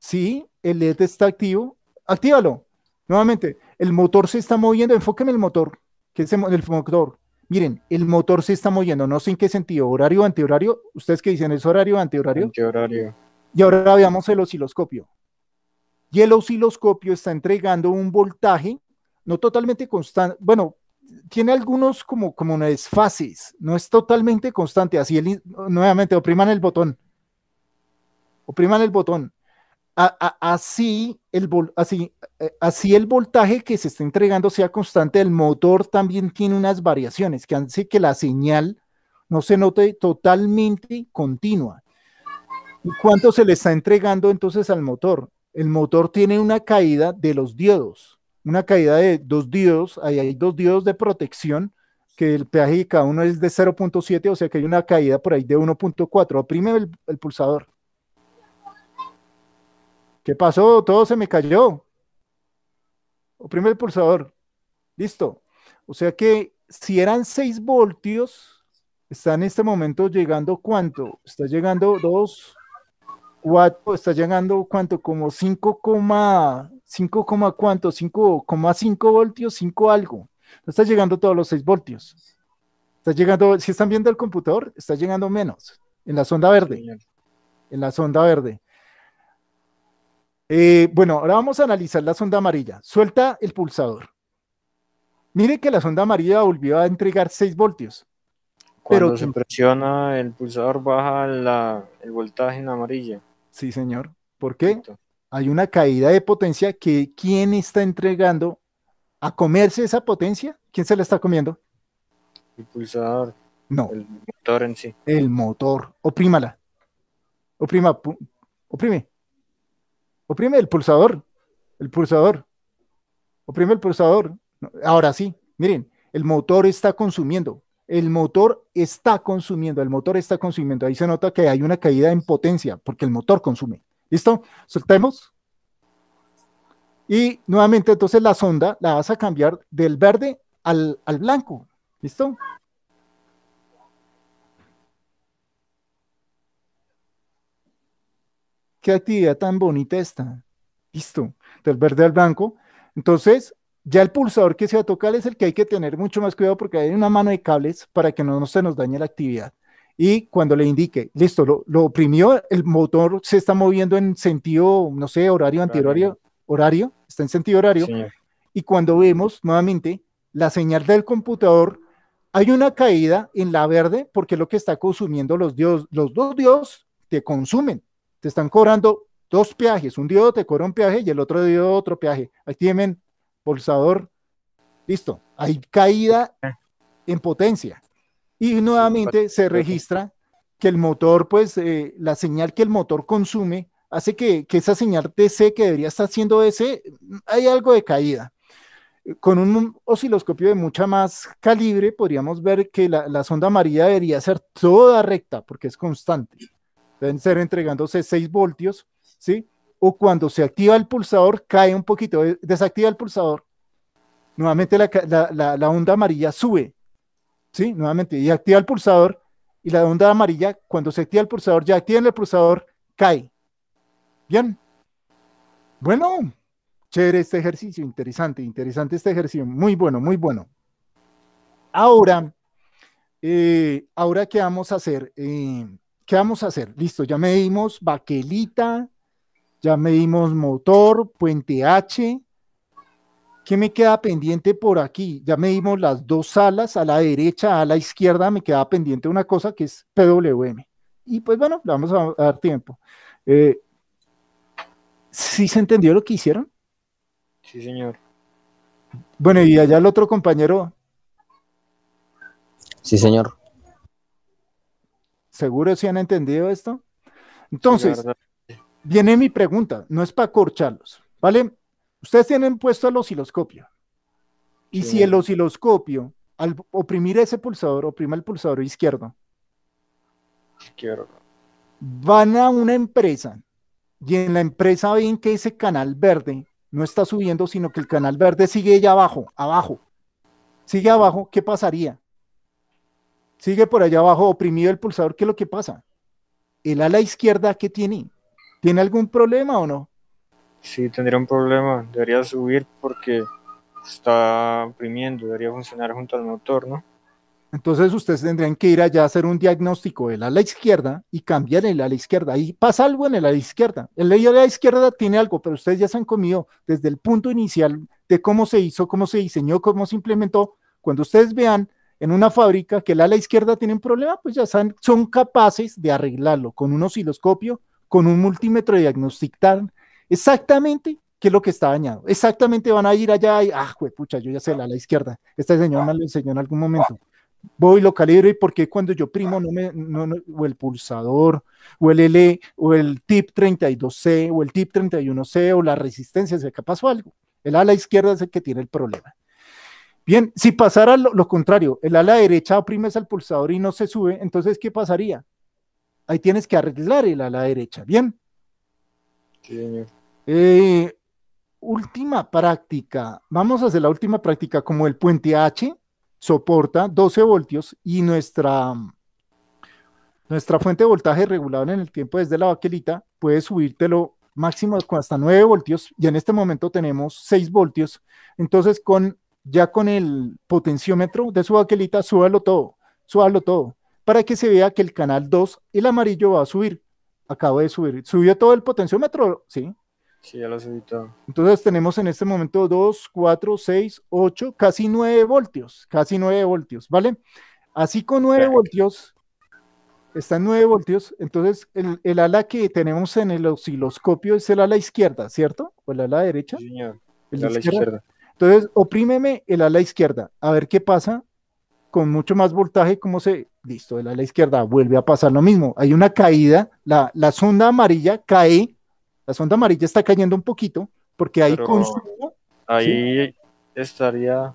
Sí, el LED está activo. Actívalo. Nuevamente, el motor se está moviendo. Enfóqueme el motor. ¿Qué es el motor? miren, el motor se está moviendo, no sé en qué sentido, horario, antihorario, ustedes que dicen es horario, antihorario. horario? Y ahora veamos el osciloscopio. Y el osciloscopio está entregando un voltaje, no totalmente constante, bueno, tiene algunos como, como desfases, no es totalmente constante, así el, nuevamente opriman el botón, opriman el botón, así, el así, eh, así el voltaje que se está entregando sea constante, el motor también tiene unas variaciones que hace que la señal no se note totalmente continua. ¿Y cuánto se le está entregando entonces al motor? El motor tiene una caída de los diodos, una caída de dos diodos, ahí hay dos diodos de protección, que el peaje de cada uno es de 0.7, o sea que hay una caída por ahí de 1.4. Oprime el pulsador pasó? Todo se me cayó. Oprime el pulsador. Listo. O sea que si eran 6 voltios, está en este momento llegando cuánto? Está llegando 2, 4, está llegando cuánto? Como 5, 5, cuánto? 5,5 voltios, 5 algo. No está llegando todos los 6 voltios. Está llegando, si están viendo el computador, está llegando menos en la sonda verde. En la sonda verde. Eh, bueno, ahora vamos a analizar la sonda amarilla. Suelta el pulsador. Mire que la sonda amarilla volvió a entregar 6 voltios. pero se impresiona presiona el pulsador baja el voltaje en amarilla. Sí, señor. ¿Por qué? Hay una caída de potencia que ¿quién está entregando a comerse esa potencia? ¿Quién se la está comiendo? El pulsador. No. El motor en sí. El motor. Oprímala. Oprima. Oprime. Oprime el pulsador, el pulsador. Oprime el pulsador. Ahora sí, miren, el motor está consumiendo. El motor está consumiendo, el motor está consumiendo. Ahí se nota que hay una caída en potencia porque el motor consume. ¿Listo? Soltemos. Y nuevamente, entonces la sonda la vas a cambiar del verde al, blanco. ¿Listo? qué actividad tan bonita está. Listo, del verde al blanco. Entonces, ya el pulsador que se va a tocar es el que hay que tener mucho más cuidado porque hay una mano de cables para que no, se nos dañe la actividad. Y cuando le indique, listo, lo, oprimió, el motor se está moviendo en sentido, no sé, horario, antihorario, horario, está en sentido horario. Y cuando vemos nuevamente la señal del computador, hay una caída en la verde porque es lo que está consumiendo los dios, los dos dios te consumen te están cobrando dos peajes, un diodo te cobra un peaje y el otro diodo otro peaje. Ahí tienen pulsador, listo, hay caída en potencia. Y nuevamente se registra que el motor, pues eh, la señal que el motor consume hace que, esa señal DC que debería estar haciendo DC, hay algo de caída. Con un osciloscopio de mucha más calibre podríamos ver que la, la sonda amarilla debería ser toda recta porque es constante deben ser entregándose 6 voltios, ¿sí? O cuando se activa el pulsador, cae un poquito, eh, desactiva el pulsador, nuevamente la, onda amarilla sube, ¿sí? Nuevamente, y activa el pulsador, y la onda amarilla, cuando se activa el pulsador, ya activa el pulsador, cae. Bien. Bueno, chévere este ejercicio, interesante, interesante este ejercicio, muy bueno, muy bueno. Ahora, eh, ahora qué vamos a hacer? Eh, ¿qué vamos a hacer? Listo, ya medimos baquelita, ya medimos motor, puente H. ¿Qué me queda pendiente por aquí? Ya medimos las dos alas, a la derecha, a la izquierda, me queda pendiente una cosa que es PWM. Y pues bueno, le vamos a dar tiempo. Eh, ¿Sí se entendió lo que hicieron? Sí, señor. Bueno, y allá el otro compañero. Sí, señor. ¿Seguro si han entendido esto? Entonces, viene mi pregunta, no es para corcharlos, ¿vale? Ustedes tienen puesto el osciloscopio. Y si el osciloscopio, al oprimir ese pulsador, oprima el pulsador izquierdo. Izquierdo. Van a una empresa y en la empresa ven que ese canal verde no está subiendo, sino que el canal verde sigue allá abajo, abajo. Sigue abajo, ¿qué pasaría? sigue por allá abajo oprimido el pulsador, ¿qué es lo que pasa? ¿El ala izquierda qué tiene? ¿Tiene algún problema o no? Sí, tendría un problema. Debería subir porque está oprimiendo, debería funcionar junto al motor, ¿no? Entonces ustedes tendrían que ir allá a hacer un diagnóstico del ala izquierda y cambiar el ala izquierda. Y pasa algo en el ala izquierda. El ala izquierda tiene algo, pero ustedes ya se han comido desde el punto inicial de cómo se hizo, cómo se diseñó, cómo se implementó. Cuando ustedes vean en una fábrica que el ala izquierda tiene un problema, pues ya saben, son capaces de arreglarlo con un osciloscopio, con un multímetro de diagnosticar exactamente qué es lo que está dañado. Exactamente van a ir allá y, ah, pucha, yo ya sé el ala izquierda. Este señor me lo enseñó en algún momento. Voy, lo calibro y porque cuando yo primo no me, no, o el pulsador, o el L, o el tip 32C, o el tip 31C, o la resistencia, se que pasó algo. El ala izquierda es el que tiene el problema. Bien, si pasara lo, contrario, el ala derecha oprimes al pulsador y no se sube, entonces, ¿qué pasaría? Ahí tienes que arreglar el ala derecha, ¿bien? Eh, última práctica. Vamos a hacer la última práctica. Como el puente H soporta 12 voltios y nuestra, nuestra fuente de voltaje regulada en el tiempo desde la baquelita puede subírtelo máximo hasta 9 voltios y en este momento tenemos 6 voltios. Entonces con ya con el potenciómetro de su baquelita, súbalo todo, súbalo todo, para que se vea que el canal 2, el amarillo, va a subir. Acabo de subir. ¿Subió todo el potenciómetro? Sí. Sí, ya lo subí todo Entonces tenemos en este momento 2, 4, 6, 8, casi 9 voltios, casi 9 voltios, ¿vale? Así con 9 voltios, están 9 voltios, entonces el, ala que tenemos en el osciloscopio es el ala izquierda, ¿cierto? ¿O el ala derecha? Sí, El, ala izquierda. Entonces, oprímeme el ala izquierda, a ver qué pasa con mucho más voltaje, cómo se... Listo, el ala izquierda vuelve a pasar lo mismo. Hay una caída, la, sonda amarilla cae, la sonda amarilla está cayendo un poquito, porque hay consumo. Ahí estaría...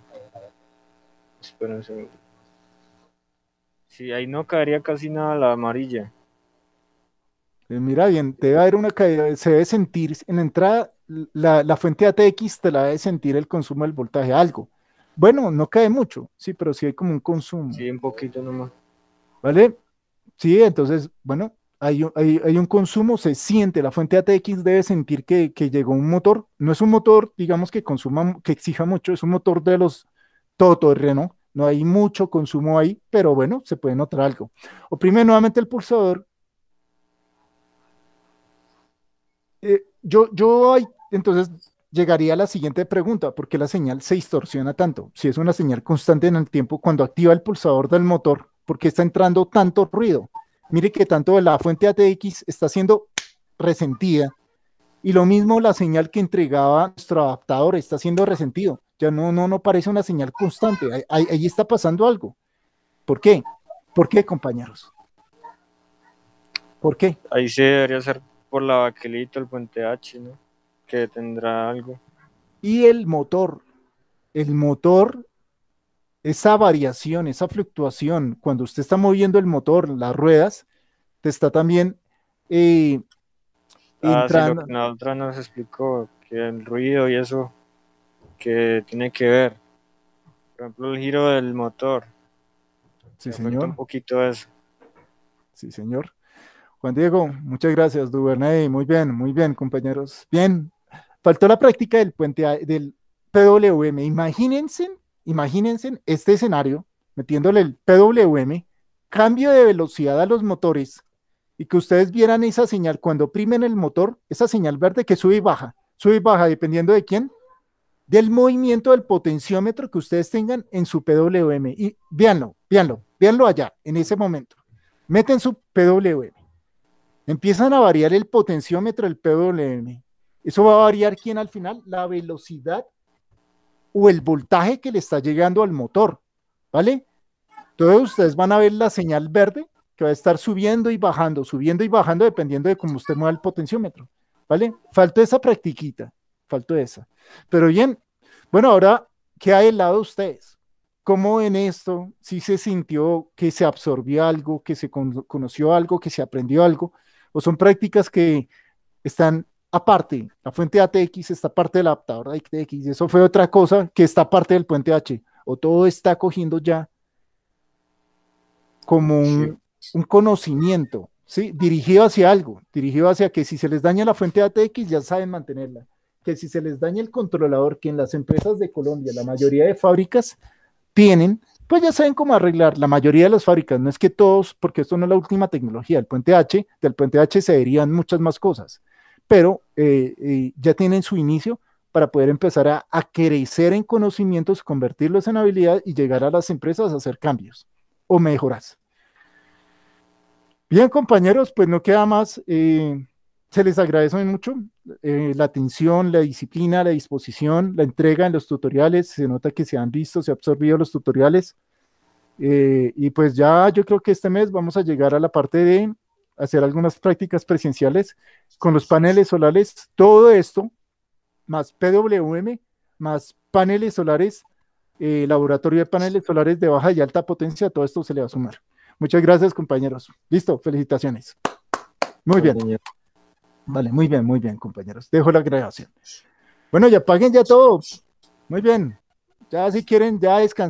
Espérense. Sí, ahí no caería casi nada la amarilla. Pues mira bien, debe haber una caída, se debe sentir en la entrada la, fuente ATX te la debe sentir el consumo del voltaje, algo. Bueno, no cae mucho, sí, pero sí hay como un consumo. Sí, un poquito nomás. ¿Vale? Sí, entonces, bueno, hay, hay, un consumo, se siente, la fuente ATX debe sentir que, llegó un motor. No es un motor, digamos, que consuma, que exija mucho, es un motor de los todo terreno no hay mucho consumo ahí, pero bueno, se puede notar algo. Oprime nuevamente el pulsador. Eh, yo, yo hay entonces llegaría a la siguiente pregunta, ¿por qué la señal se distorsiona tanto? Si es una señal constante en el tiempo, cuando activa el pulsador del motor, ¿por qué está entrando tanto ruido? Mire que tanto de la fuente ATX está siendo resentida y lo mismo la señal que entregaba nuestro adaptador está siendo resentido. Ya no, no, no parece una señal constante. Ahí, está pasando algo. ¿Por qué? ¿Por qué, compañeros? ¿Por qué? Ahí sí debería ser por la baquelita, el puente H, ¿no? que tendrá algo. Y el motor. El motor, esa variación, esa fluctuación, cuando usted está moviendo el motor, las ruedas, te está también y eh, ah, la otra nos explicó que el ruido y eso que tiene que ver. Por ejemplo, el giro del motor. Sí, señor. Un poquito eso. Sí, señor. Juan Diego, muchas gracias, Duvernay. Muy bien, muy bien, compañeros. Bien, Faltó la práctica del puente del PWM. Imagínense, imagínense este escenario, metiéndole el PWM, cambio de velocidad a los motores y que ustedes vieran esa señal cuando primen el motor, esa señal verde que sube y baja, sube y baja dependiendo de quién, del movimiento del potenciómetro que ustedes tengan en su PWM. Y véanlo, véanlo, véanlo allá, en ese momento. Meten su PWM. Empiezan a variar el potenciómetro del PWM. Eso va a variar quién al final, la velocidad o el voltaje que le está llegando al motor, ¿vale? Entonces ustedes van a ver la señal verde que va a estar subiendo y bajando, subiendo y bajando dependiendo de cómo usted mueva el potenciómetro, ¿vale? Faltó esa practiquita, faltó esa. Pero bien, bueno, ahora, ¿qué hay del lado de ustedes? ¿Cómo en esto si se sintió que se absorbió algo, que se conoció algo, que se aprendió algo? ¿O son prácticas que están aparte, la fuente ATX está parte del adaptador ATX, y eso fue otra cosa que está parte del puente H, o todo está cogiendo ya como un, conocimiento, ¿sí? dirigido hacia algo, dirigido hacia que si se les daña la fuente ATX ya saben mantenerla, que si se les daña el controlador, que en las empresas de Colombia, la mayoría de fábricas tienen, pues ya saben cómo arreglar la mayoría de las fábricas, no es que todos, porque esto no es la última tecnología, el puente H, del puente H se derivan muchas más cosas pero eh, eh, ya tienen su inicio para poder empezar a, crecer en conocimientos, convertirlos en habilidad y llegar a las empresas a hacer cambios o mejoras. Bien, compañeros, pues no queda más. Eh, se les agradece mucho la atención, la disciplina, la disposición, la entrega en los tutoriales. Se nota que se han visto, se han absorbido los tutoriales. y pues ya yo creo que este mes vamos a llegar a la parte de hacer algunas prácticas presenciales con los paneles solares, todo esto, más PWM, más paneles solares, eh, laboratorio de paneles solares de baja y alta potencia, todo esto se le va a sumar. Muchas gracias, compañeros. Listo, felicitaciones. Muy bien. Vale, muy bien, muy bien, compañeros. Dejo la grabación. Bueno, ya paguen ya todo. Muy bien. Ya si quieren, ya descansen.